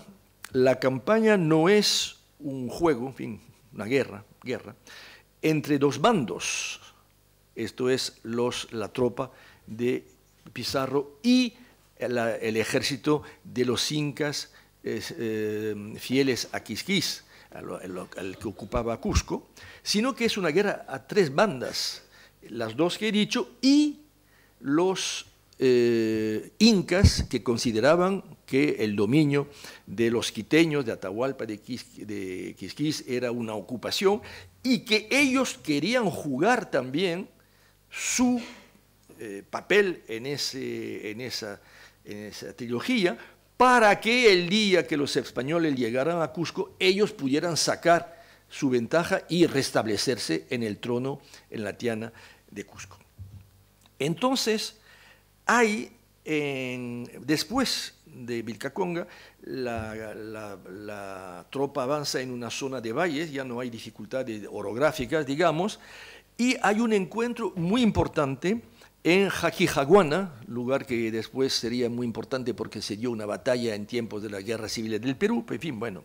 la campaña no es un juego, en fin, una guerra, guerra entre dos bandos, esto es la tropa de Pizarro y el ejército de los incas eh, fieles a Quisquis, al que ocupaba Cusco, sino que es una guerra a tres bandas, las dos que he dicho y los eh, incas que consideraban que el dominio de los quiteños de Atahualpa de, de Quisquis era una ocupación y que ellos querían jugar también su eh, papel en, ese, en, esa, esa trilogía para que el día que los españoles llegaran a Cusco, ellos pudieran sacar su ventaja y restablecerse en el trono, en la tiana de Cusco. Entonces, hay después de Vilcaconga, la, tropa avanza en una zona de valles, ya no hay dificultades orográficas, digamos, y hay un encuentro muy importante en Jaquijaguana, lugar que después sería muy importante porque se dio una batalla en tiempos de la Guerra Civil del Perú, en fin, bueno,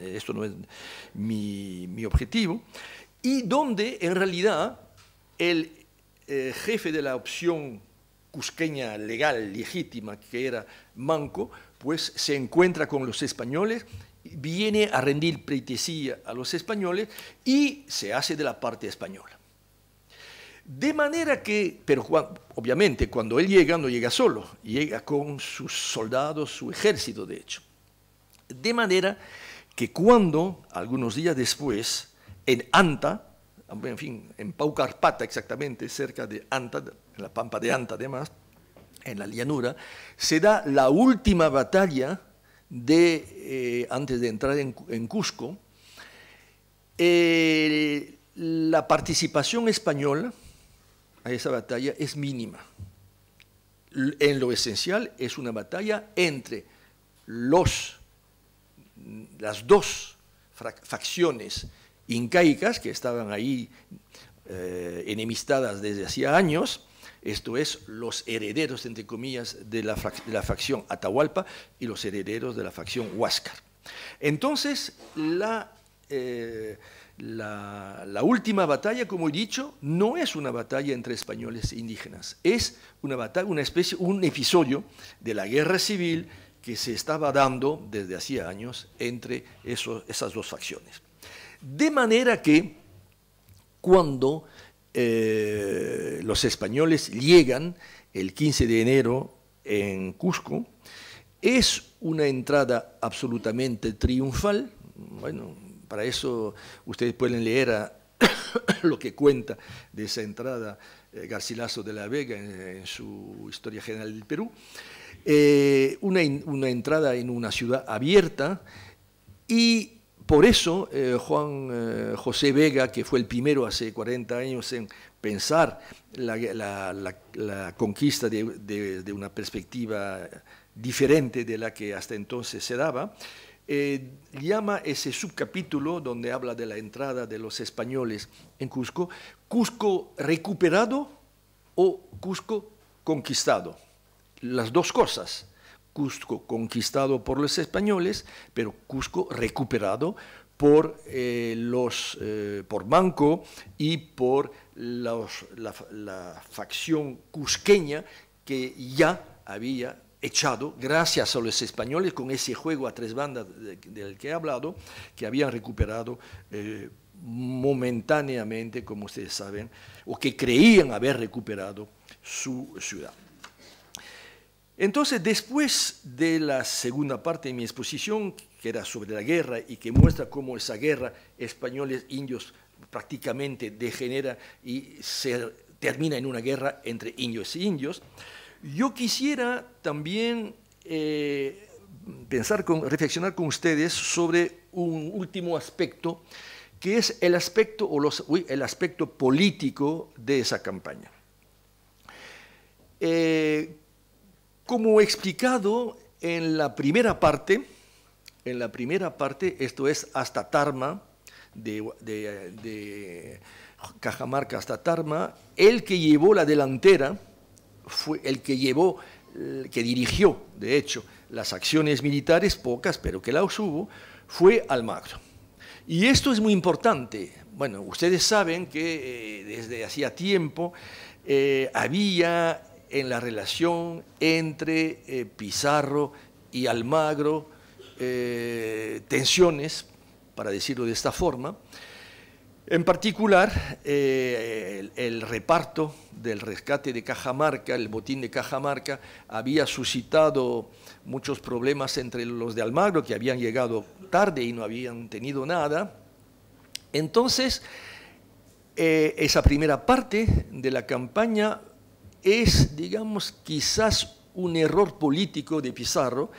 esto no es mi, objetivo, y donde en realidad el eh, jefe de la opción cusqueña legal, legítima, que era Manco, pues se encuentra con los españoles, viene a rendir pleitesía a los españoles y se hace de la parte española. De manera que, pero obviamente cuando él llega no llega solo, llega con sus soldados, su ejército de hecho. De manera que cuando, algunos días después, en Anta, en fin, en Paucarpata exactamente, cerca de Anta, en la pampa de Anta además, en la llanura, se da la última batalla de, eh, antes de entrar en, Cusco, eh, la participación española a esa batalla es mínima. En lo esencial es una batalla entre los, las dos facciones incaicas que estaban ahí eh, enemistadas desde hacía años, esto es, los herederos, entre comillas, de la, de la facción Atahualpa y los herederos de la facción Huáscar. Entonces, la... Eh, la, última batalla, como he dicho, no es una batalla entre españoles e indígenas, es una batalla, una especie, un episodio de la guerra civil que se estaba dando desde hacía años entre esas dos facciones. De manera que cuando eh, los españoles llegan el 15 de enero en Cusco, es una entrada absolutamente triunfal, bueno, para eso ustedes pueden leer lo que cuenta de esa entrada eh, Garcilaso de la Vega en, su Historia General del Perú. Eh, una, entrada en una ciudad abierta y por eso eh, Juan José Vega, que fue el primero hace 40 años en pensar la, conquista de, de una perspectiva diferente de la que hasta entonces se daba, eh, llama ese subcapítulo donde habla de la entrada de los españoles en Cusco, Cusco recuperado o Cusco conquistado. Las dos cosas. Cusco conquistado por los españoles, pero Cusco recuperado por, eh, los, eh, por Manco y por la, la facción cusqueña que ya había echado, gracias a los españoles, con ese juego a tres bandas del que he hablado, que habían recuperado eh, momentáneamente, como ustedes saben, o que creían haber recuperado su ciudad. Entonces, después de la segunda parte de mi exposición, que era sobre la guerra y que muestra cómo esa guerra españoles, indios, prácticamente degenera y se termina en una guerra entre indios e indios, yo quisiera también eh, pensar reflexionar con ustedes sobre un último aspecto, que es el aspecto, o el aspecto político de esa campaña. Eh, como como explicado en la primera parte, en la primera parte, esto es hasta Tarma, de, de Cajamarca hasta Tarma, el que llevó la delantera, fue el que llevó, que dirigió, de hecho, las acciones militares, pocas, pero que las hubo, fue Almagro. Y esto es muy importante. Bueno, ustedes saben que eh, desde hacía tiempo eh, había en la relación entre eh, Pizarro y Almagro tensiones, para decirlo de esta forma, en particular, eh, el, reparto del rescate de Cajamarca, el botín de Cajamarca, había suscitado muchos problemas entre los de Almagro, que habían llegado tarde y no habían tenido nada. Entonces, eh, esa primera parte de la campaña es, digamos, quizás un error político de Pizarro,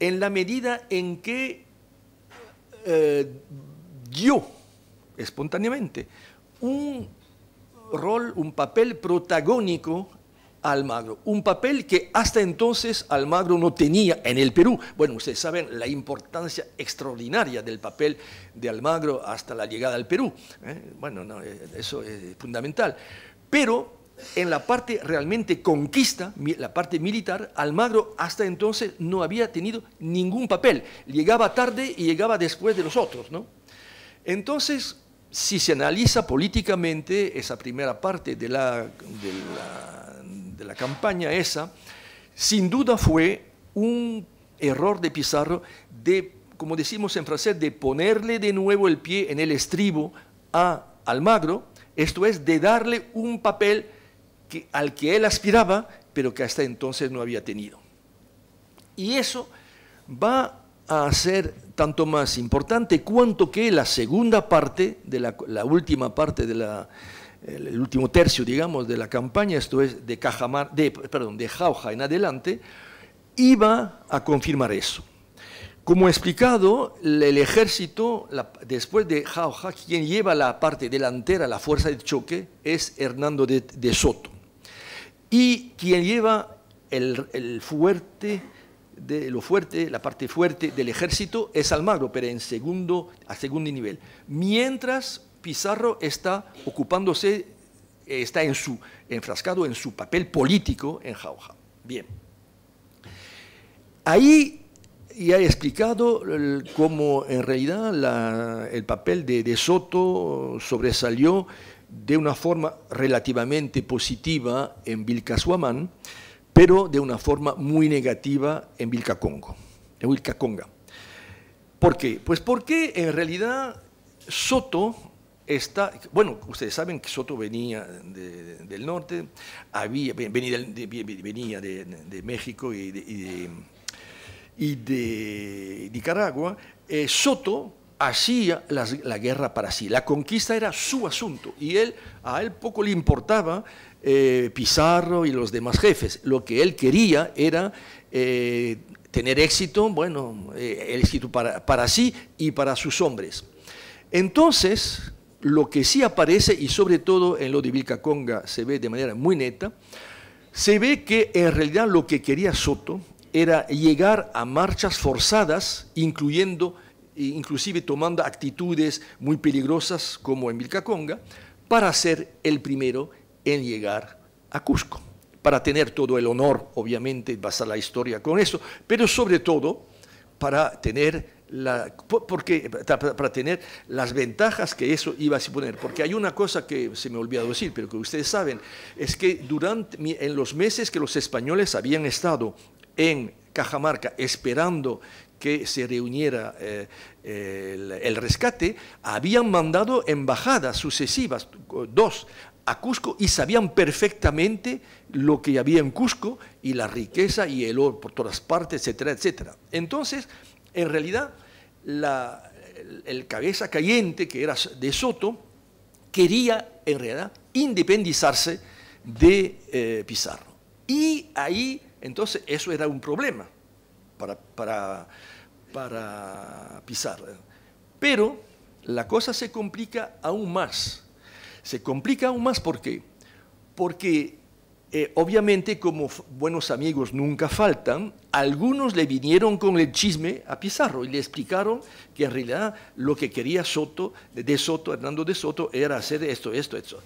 en la medida en que eh, dio espontáneamente, un rol, un papel protagónico a Almagro, un papel que hasta entonces Almagro no tenía en el Perú. Bueno, ustedes saben la importancia extraordinaria del papel de Almagro hasta la llegada al Perú. ¿eh? Bueno, eh, eso es fundamental. Pero en la parte realmente conquista, la parte militar, Almagro hasta entonces no había tenido ningún papel. Llegaba tarde y llegaba después de los otros, ¿no? Entonces, si se analiza políticamente esa primera parte de la, de la, campaña esa, sin duda fue un error de Pizarro de, como decimos en francés, de ponerle de nuevo el pie en el estribo a Almagro, esto es, de darle un papel al que él aspiraba, pero que hasta entonces no había tenido. Y eso va a ser tanto más importante cuanto que la segunda parte, de la, última parte, de la, el, último tercio, digamos, de la campaña, esto es de, Cajamar, de, perdón, de Jauja en adelante, iba a confirmar eso. Como he explicado, el ejército, después de Jauja, quien lleva la parte delantera, la fuerza de choque, es Hernando de, Soto. Y quien lleva el fuerte de lo fuerte, la parte fuerte del ejército es Almagro, pero en segundo, a segundo nivel. Mientras Pizarro está ocupándose, eh, está en su, enfrascado en su papel político en Jauja. Bien. Ahí ya he explicado cómo en realidad el papel de, de Soto sobresalió de una forma relativamente positiva en Vilcasuamán, pero de una forma muy negativa en Vilcacongo, en Vilcaconga. ¿Por qué? Pues porque en realidad Soto está, bueno, ustedes saben que Soto venía del norte, había, venía, de, México y de, y Nicaragua. Eh, Soto hacía la, la, guerra para sí. La conquista era su asunto y él, a él poco le importaba eh, Pizarro y los demás jefes. Lo que él quería era eh, tener éxito, bueno, eh, éxito para, para sí y para sus hombres. Entonces, lo que sí aparece, y sobre todo en lo de Vilcaconga se ve de manera muy neta, se ve que en realidad lo que quería Soto era llegar a marchas forzadas, incluyendo, inclusive tomando actitudes muy peligrosas como en Vilcaconga, para ser el primero en llegar a Cusco, para tener todo el honor, obviamente, basar la historia con eso, pero sobre todo para tener, la, porque, para tener las ventajas que eso iba a suponer. Porque hay una cosa que se me ha olvidado decir, pero que ustedes saben, es que durante, en los meses que los españoles habían estado en Cajamarca esperando que se reuniera eh, el, rescate, habían mandado embajadas sucesivas, dos, a Cusco y sabían perfectamente lo que había en Cusco y la riqueza y el oro por todas partes, etcétera, etcétera. Entonces, en realidad, el, cabeza caliente que era de Soto, quería en realidad independizarse de eh, Pizarro. Y ahí, entonces, eso era un problema para, para Pizarro. Pero la cosa se complica aún más se complica aún más ¿por qué? porque eh, obviamente como buenos amigos nunca faltan, algunos le vinieron con el chisme a Pizarro y le explicaron que en realidad lo que quería Soto, de Soto, Hernando de Soto, era hacer esto, esto, esto.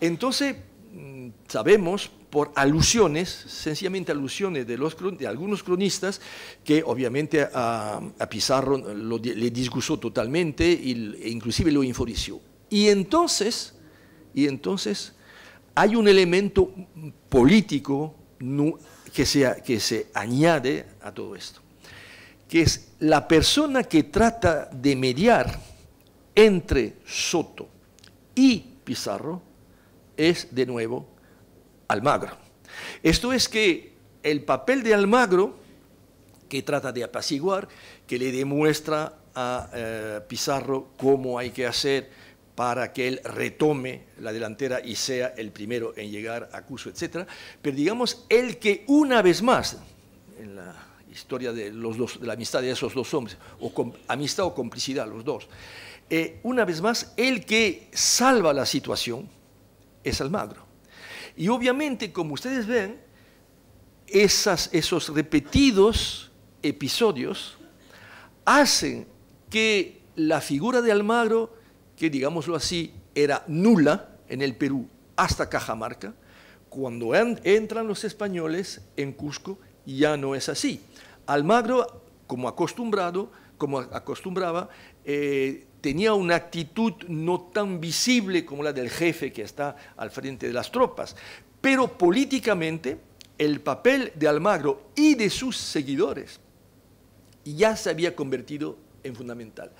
Entonces, mm, sabemos por alusiones, sencillamente alusiones de, algunos cronistas, que obviamente a, Pizarro le disgustó totalmente e inclusive lo inforició. Y entonces y entonces hay un elemento político que se, que se añade a todo esto, que es la persona que trata de mediar entre Soto y Pizarro es de nuevo Almagro. Esto es que el papel de Almagro, que trata de apaciguar, que le demuestra a eh, Pizarro cómo hay que hacer, para que él retome la delantera y sea el primero en llegar a Cuso, etc. Pero digamos, el que una vez más, en la historia de, de la amistad de esos dos hombres, o amistad o complicidad, los dos, eh, una vez más, el que salva la situación es Almagro. Y obviamente, como ustedes ven, esos repetidos episodios hacen que la figura de Almagro que, digámoslo así, era nula en el Perú hasta Cajamarca, cuando entran los españoles en Cusco ya no es así. Almagro, como acostumbrado, como acostumbraba, eh, tenía una actitud no tan visible como la del jefe que está al frente de las tropas, pero políticamente el papel de Almagro y de sus seguidores ya se había convertido en fundamental.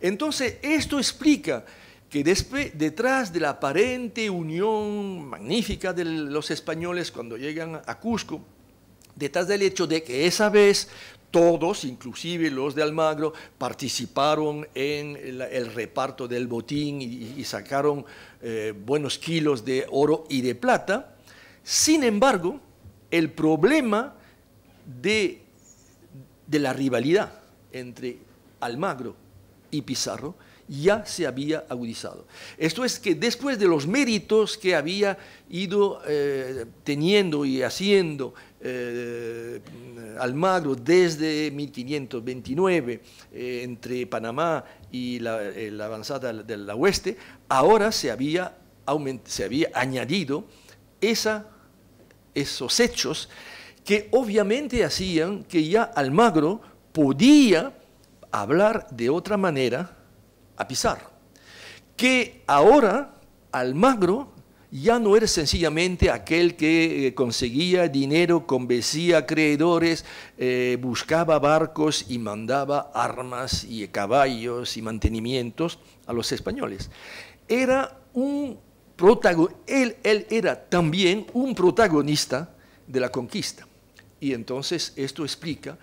Entonces, esto explica que detrás de la aparente unión magnífica de los españoles cuando llegan a Cusco, detrás del hecho de que esa vez todos, inclusive los de Almagro, participaron en el, reparto del botín y, sacaron eh, buenos kilos de oro y de plata. Sin embargo, el problema de, de la rivalidad entre Almagro y Pizarro, ya se había agudizado. Esto es que después de los méritos que había ido eh, teniendo y haciendo eh, Almagro desde 1529 eh, entre Panamá y la, avanzada de la oeste, ahora se había, se había añadido esos hechos que obviamente hacían que ya Almagro podía hablar de otra manera a pisar, Que ahora Almagro ya no era sencillamente aquel que eh, conseguía dinero, convencía acreedores, eh, buscaba barcos y mandaba armas y caballos y mantenimientos a los españoles. Era un él, él era también un protagonista de la conquista. Y entonces esto explica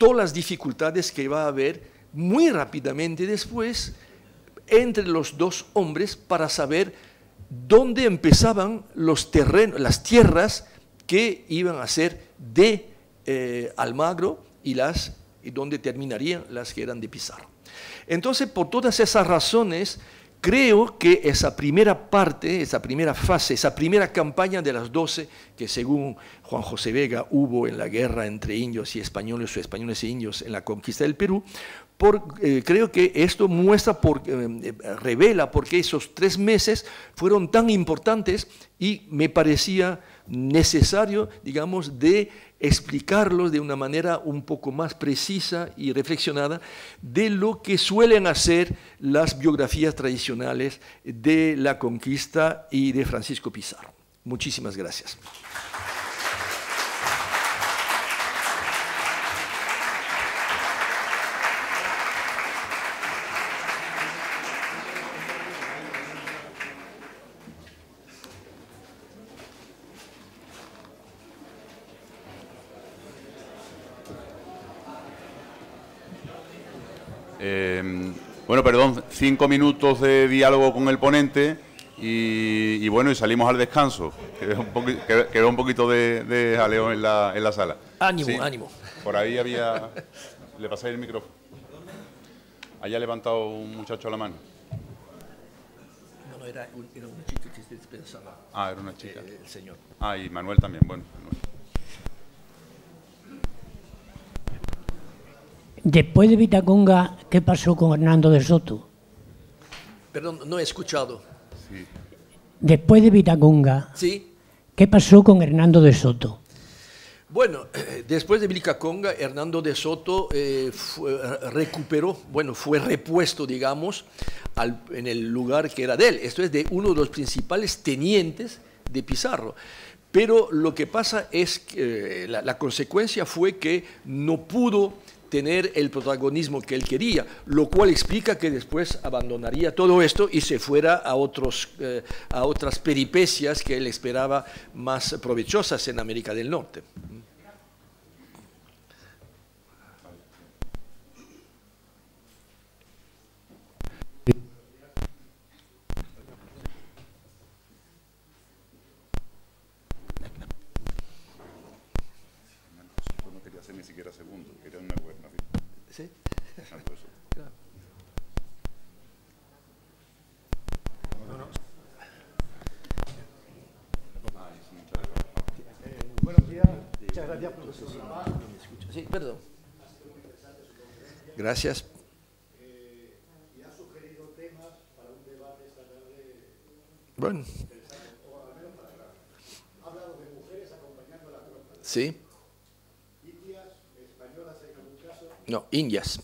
todas las dificultades que va a haber muy rápidamente después entre los dos hombres para saber dónde empezaban los terrenos, las tierras que iban a ser de eh, Almagro y las y dónde terminarían las que eran de Pizarro. Entonces, por todas esas razones, Creo que esa primera parte, esa primera fase, esa primera campaña de las doce que según Juan José Vega hubo en la guerra entre indios y españoles o españoles e indios en la conquista del Perú, eh, creo que esto muestra, eh, eh, revela por qué esos tres meses fueron tan importantes y me parecía necesario, digamos, de explicarlos de una manera un poco más precisa y reflexionada de lo que suelen hacer las biografías tradicionales de la conquista y de Francisco Pizarro. Muchísimas gracias. Eh, bueno, perdón, cinco minutos de diálogo con el ponente y, bueno, y salimos al descanso. Quedó un, poquito de, de, en la, en la sala. Ánimo, ánimo. Por ahí había... Le pasé el micrófono. Allá ha levantado un muchacho la mano. No, no, era, que se Ah, era una chica. Eh, el señor. Ah, y Manuel también, bueno. Manuel. Después de Vitaconga, ¿qué pasó con Hernando de Soto? Perdón, no he escuchado. Sí. Después de Vitaconga, ¿Sí? ¿qué pasó con Hernando de Soto? Bueno, después de Vitaconga, Hernando de Soto eh, recuperó, bueno, fue repuesto, digamos, en el lugar que era de él. Esto es de uno de los principales tenientes de Pizarro. Pero lo que pasa es que eh, la, consecuencia fue que no pudo tener el protagonismo que él quería, lo cual explica que después abandonaría todo esto y se fuera a, otros, eh, a otras peripecias que él esperaba más provechosas en América del Norte. gracias. Bueno. Ha hablado de mujeres acompañando a la tropa. Sí. Indias, españolas en algún caso. No, indias.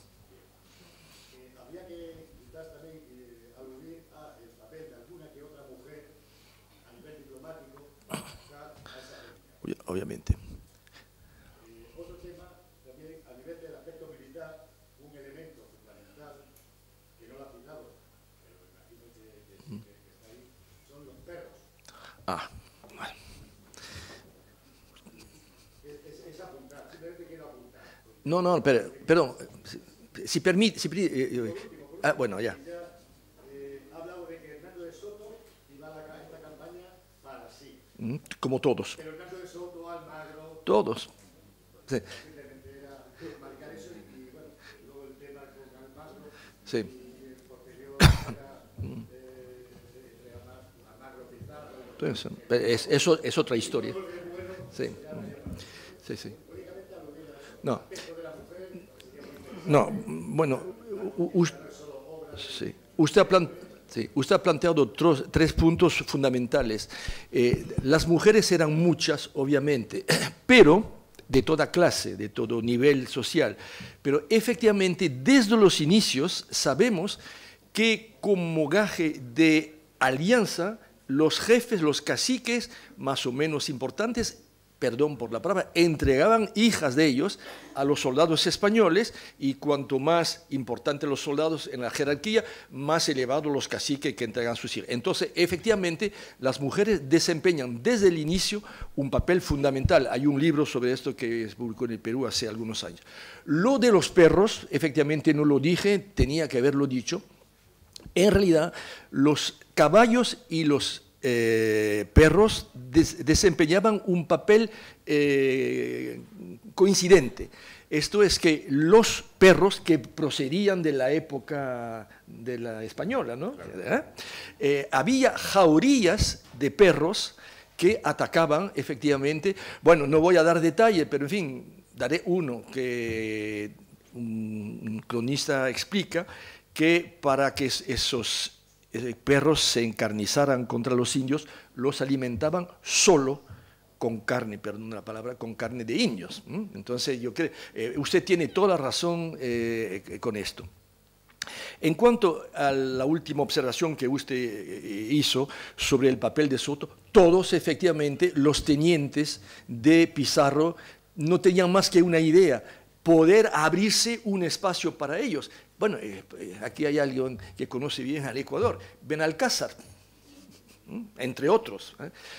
Habría que quizás también eh, aludir al papel de alguna que otra mujer a nivel diplomático. A Obviamente. Ah, bueno. Es apuntar, simplemente quiero apuntar. No, no, perdón. Si permite. Eh, eh, ah, bueno, ya. Ya ha hablado de que Hernando de Soto iba a la campaña para sí. Como todos. Pero Hernando de Soto, Almagro. Todos. Simplemente era marcar eso y luego el tema con Almagro. Sí. eso es otra historia. Sí, sí, sí. No. No, bueno, usted, usted ha planteado... otros, tres puntos fundamentales. Eh, las mujeres eran muchas, obviamente, pero de toda clase, de todo nivel social. Pero efectivamente, desde los inicios sabemos que como gaje de alianza los jefes, los caciques más o menos importantes, perdón por la palabra, entregaban hijas de ellos a los soldados españoles y cuanto más importantes los soldados en la jerarquía, más elevados los caciques que entregan sus hijas. Entonces, efectivamente, las mujeres desempeñan desde el inicio un papel fundamental. Hay un libro sobre esto que se publicó en el Perú hace algunos años. Lo de los perros, efectivamente no lo dije, tenía que haberlo dicho, en realidad los caballos y los eh, perros desempeñaban un papel eh, coincidente. Esto es que los perros que procedían de la época de la española, ¿Eh? había jaurías de perros que atacaban efectivamente. Bueno, no voy a dar detalle, pero en fin, daré uno que un cronista explica que para que esos eh, perros se encarnizaran contra los indios, los alimentaban solo con carne, perdón la palabra, con carne de indios. Entonces, yo creo, eh, usted tiene toda razón eh, con esto. En cuanto a la última observación que usted hizo sobre el papel de Soto, todos efectivamente los tenientes de Pizarro no tenían más que una idea, poder abrirse un espacio para ellos. Bueno, eh, eh, aquí hay alguien que conoce bien al Ecuador, Benalcázar, entre otros.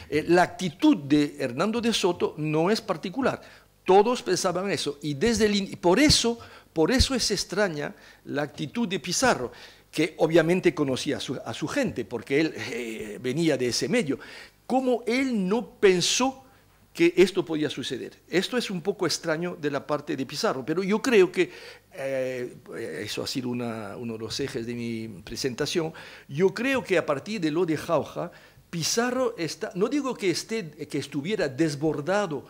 ¿eh? la actitud de Hernando de Soto no es particular, todos pensaban eso, y desde por eso, por eso es extraña la actitud de Pizarro que obviamente conocía a su, a su gente, porque él venía de ese medio, cómo él no pensó que esto podía suceder. Esto es un poco extraño de la parte de Pizarro, pero yo creo que, eh, eso ha sido uno de los ejes de mi presentación, yo creo que a partir de lo de Jauja, Pizarro está, no digo que, esté, que estuviera desbordado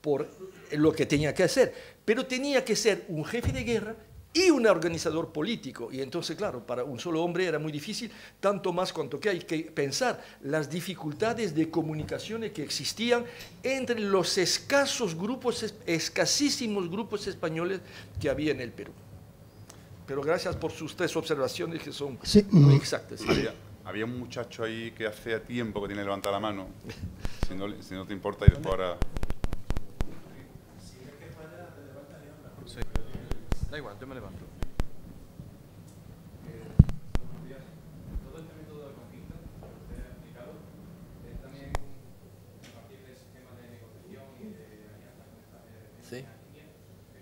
por lo que tenía que hacer, pero tenía que ser un jefe de guerra y un organizador político. Y entonces, claro, para un solo hombre era muy difícil, tanto más cuanto que hay que pensar las dificultades de comunicaciones que existían entre los escasos grupos, escasísimos grupos españoles que había en el Perú. Pero gracias por sus tres observaciones que son muy exactas. Había, un muchacho ahí que hace tiempo que tiene levantada la mano. Si no, si no te importa, ir ahora... Da igual, yo me levanto. Eh, buenos días. Todo este método de conflicto que usted ha aplicado es eh, también a partir de sistemas de negociación y de alianza con esta línea, es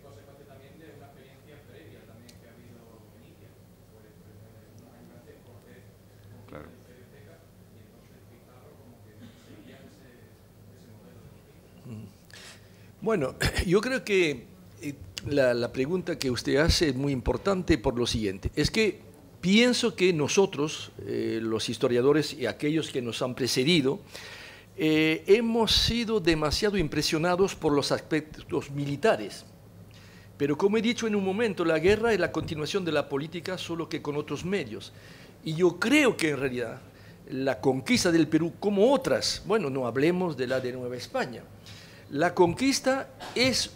consecuencia también de una experiencia previa también que ha habido en India, pues unos años antes por ver un biblioteca y entonces pintado como que sería ese modelo de configura. Mm. Bueno, yo creo que la, pregunta que usted hace es muy importante por lo siguiente. Es que pienso que nosotros, eh, los historiadores y aquellos que nos han precedido, eh, hemos sido demasiado impresionados por los aspectos militares. Pero como he dicho en un momento, la guerra es la continuación de la política, solo que con otros medios. Y yo creo que en realidad la conquista del Perú, como otras, bueno, no hablemos de la de Nueva España, la conquista es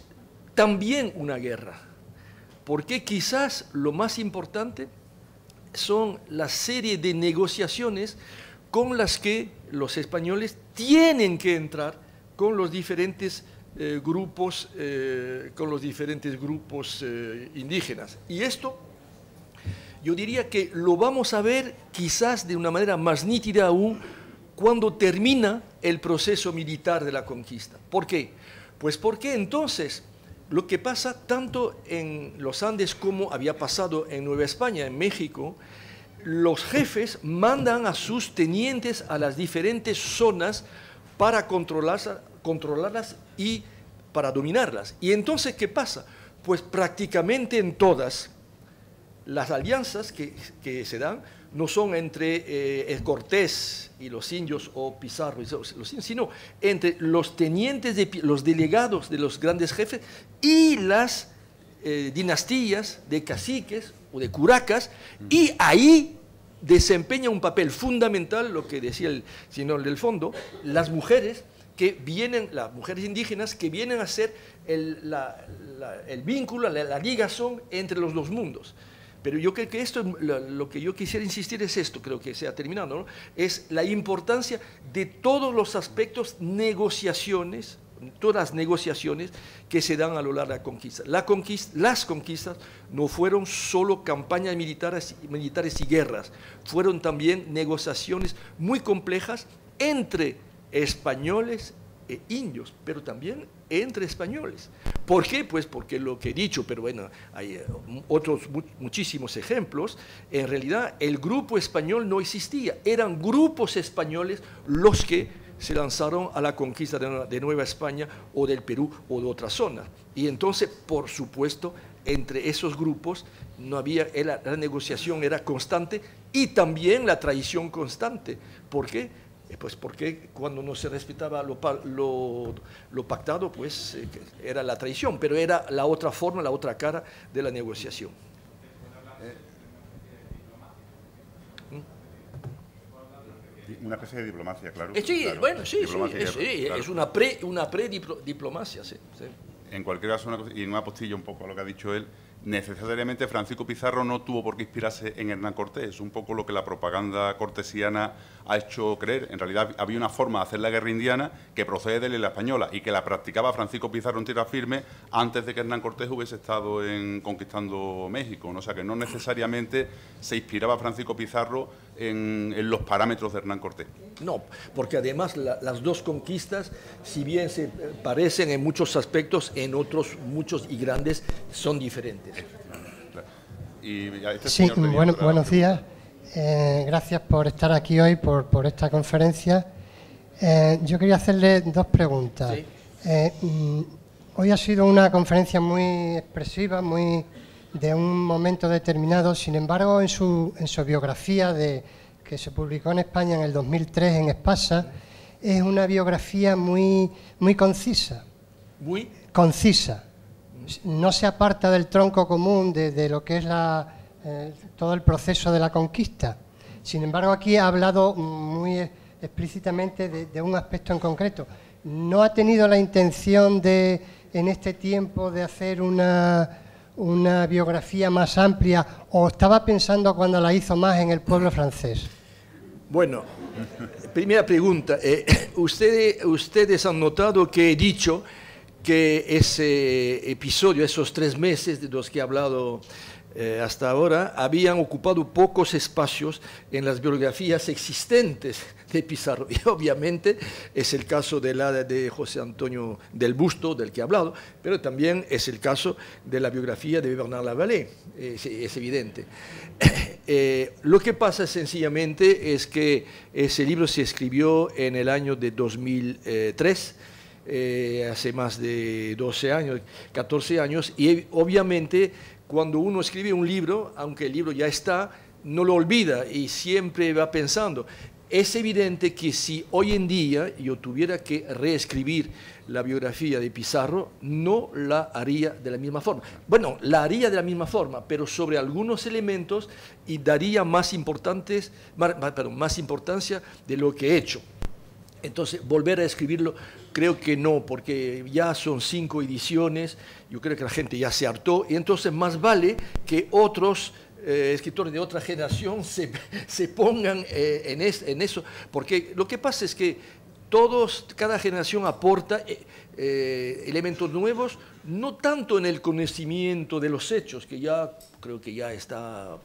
también una guerra, porque quizás lo más importante son la serie de negociaciones con las que los españoles tienen que entrar con los diferentes eh, grupos, eh, con los diferentes grupos eh, indígenas. Y esto yo diría que lo vamos a ver quizás de una manera más nítida aún cuando termina el proceso militar de la conquista. ¿Por qué? Pues porque entonces lo que pasa tanto en los Andes como había pasado en Nueva España, en México, los jefes mandan a sus tenientes a las diferentes zonas para controlarlas, y para dominarlas. ¿Y entonces qué pasa? Pues prácticamente en todas las alianzas que se dan no son entre eh, Cortés y los indios o Pizarro y los sino entre los tenientes, de, los delegados de los grandes jefes y las eh, dinastías de caciques o de curacas, y ahí desempeña un papel fundamental, lo que decía el señor del fondo, las mujeres que vienen, las mujeres indígenas que vienen a ser el, vínculo, la, la ligazón entre los dos mundos. Pero yo creo que esto, lo, que yo quisiera insistir es esto, creo que se ha ¿no? es la importancia de todos los aspectos, negociaciones, todas las negociaciones que se dan a lo largo de la conquista. las conquistas no fueron solo campañas militares, militares y guerras, fueron también negociaciones muy complejas entre españoles eh, indios, pero también entre españoles. ¿Por qué? Pues porque lo que he dicho, pero bueno, hay eh, otros muchísimos ejemplos, en realidad el grupo español no existía, eran grupos españoles los que se lanzaron a la conquista de, Nueva España o del Perú o de otra zona. Y entonces, por supuesto, entre esos grupos no había, la, la negociación era constante y también la traición constante. ¿Por qué? Eh, pues porque cuando no se respetaba lo, pactado, pues eh, era la traición, pero era la otra forma, la otra cara de la negociación. ¿Eh? Una especie de diplomacia, claro. Sí, bueno, sí, es, una pre una prediplomacia, sí, En cualquier caso, y en una postilla un poco a lo que ha dicho él, necesariamente Francisco Pizarro no tuvo por qué inspirarse en Hernán Cortés. Es un poco lo que la propaganda cortesiana ha hecho creer, en realidad había una forma de hacer la guerra indiana que procede de la española y que la practicaba Francisco Pizarro en tierra firme antes de que Hernán Cortés hubiese estado en, conquistando México. O sea que no necesariamente se inspiraba Francisco Pizarro en, los parámetros de Hernán Cortés. No, porque además las dos conquistas, si bien se eh, parecen en muchos aspectos, en otros muchos y grandes son diferentes. Este sí, buenos días. Eh, gracias por estar aquí hoy, por, por esta conferencia. Eh, yo quería hacerle dos preguntas. Eh, mm, hoy ha sido una conferencia muy expresiva, muy de un momento determinado. Sin embargo, en su, en su biografía de, que se publicó en España en el 2003 en Espasa, es una biografía muy, muy concisa. Muy concisa. Mm. No se aparta del tronco común de lo que es la eh, todo el proceso de la conquista. Sin embargo, aquí ha hablado muy explícitamente de, un aspecto en concreto. No ha tenido la intención de, en este tiempo, de hacer una, una biografía más amplia o estaba pensando cuando la hizo más en el pueblo francés. Bueno, primera pregunta. Eh, ustedes, ustedes han notado que he dicho que ese episodio, esos tres meses de los que he hablado eh, hasta ahora habían ocupado pocos espacios en las biografías existentes de Pizarro. Y obviamente es el caso de la de José Antonio del Busto, del que he hablado, pero también es el caso de la biografía de Bernard Lavallée, es, evidente. Eh, lo que pasa sencillamente es que ese libro se escribió en el año de 2003, eh, hace más de 12 años, 14 años, y obviamente cuando uno escribe un libro, aunque el libro ya está, no lo olvida y siempre va pensando. Es evidente que si hoy en día yo tuviera que reescribir la biografía de Pizarro, no la haría de la misma forma. Bueno, la haría de la misma forma, pero sobre algunos elementos y daría más, importantes, más, importancia de lo que he hecho. Entonces, volver a escribirlo creo que no, porque ya son cinco ediciones, yo creo que la gente ya se hartó, y entonces más vale que otros eh, escritores de otra generación se, se pongan eh, en, eso, porque lo que pasa es que todos, cada generación aporta eh, elementos nuevos, no tanto en el conocimiento de los hechos, que ya creo que ya está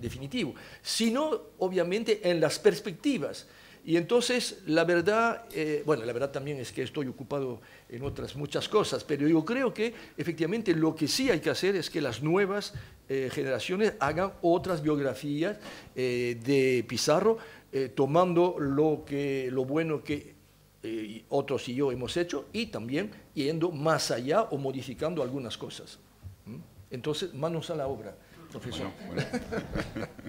definitivo, sino obviamente en las perspectivas. Y entonces, la verdad, eh, bueno, la verdad también es que estoy ocupado en otras muchas cosas, pero yo creo que efectivamente lo que sí hay que hacer es que las nuevas eh, generaciones hagan otras biografías eh, de Pizarro, tomando lo, que, lo bueno que otros y yo hemos hecho y también yendo más allá o modificando algunas cosas. ¿Mm? Entonces, manos a la obra, profesor.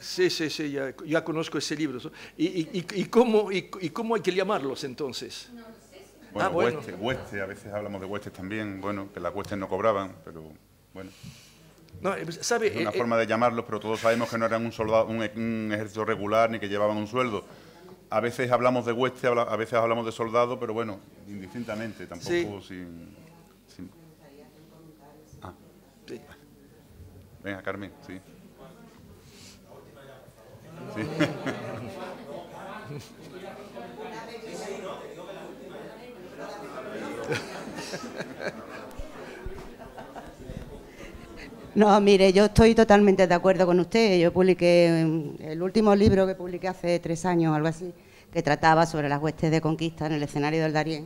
Sí, sí, sí, ya, conozco ese libro. ¿Y, cómo, y, cómo, hay que llamarlos entonces? Ah, hueste, a veces hablamos de huestes también, bueno, que las huestes no cobraban, pero bueno. No, eh, pues, sabe, es una eh, eh, forma de llamarlos, pero todos sabemos que no eran un, soldado, un, ejército regular ni que llevaban un sueldo. A veces hablamos de hueste, a veces hablamos de soldado, pero bueno, indistintamente, tampoco sí. sin... Ah. Sí. Venga, Carmen, sí. No, mire, yo estoy totalmente de acuerdo con usted. Yo publiqué em, el último libro que publiqué hace tres años, algo así, que trataba sobre las huestes de conquista en el escenario del Darién.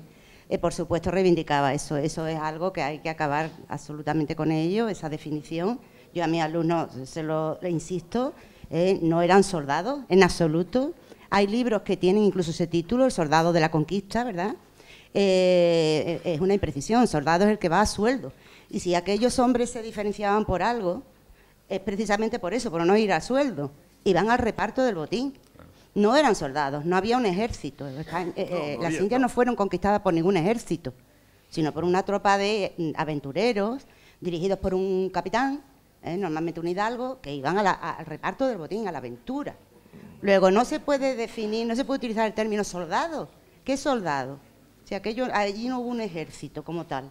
y eh, por supuesto, reivindicaba eso. Eso es algo que hay que acabar absolutamente con ello, esa definición. Yo a mis alumnos se lo insisto, ¿eh? no eran soldados en absoluto. Hay libros que tienen incluso ese título, El soldado de la conquista, ¿verdad? Eh, es una imprecisión, soldado es el que va a sueldo. Y si aquellos hombres se diferenciaban por algo, es precisamente por eso, por no ir a sueldo. Iban al reparto del botín. No eran soldados, no había un ejército. Eh, las Indias no fueron conquistadas por ningún ejército, sino por una tropa de mm, aventureros dirigidos por un capitán ¿eh? normalmente un hidalgo, que iban al reparto del botín, a la aventura. Luego, no se puede definir, no se puede utilizar el término soldado. ¿Qué soldado? Si aquello, allí no hubo un ejército como tal.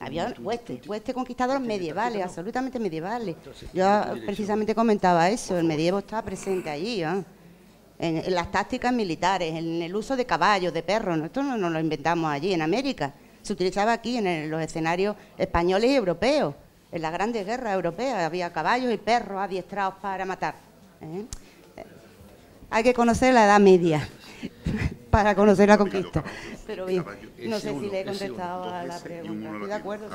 Había huestes, hueste conquistadores medievales, absolutamente medievales. Yo precisamente comentaba eso, el medievo estaba presente allí, ¿ah? en, las tácticas militares, en el uso de caballos, de perros, ¿no? esto no, lo inventamos allí en América, se utilizaba aquí en los escenarios españoles y europeos en las grandes guerras europeas había caballos y perros adiestrados para matar. ¿eh? Hay que conocer la Edad Media para conocer la conquista. Pero bien, no sé si le he contestado a la pregunta. de acuerdo.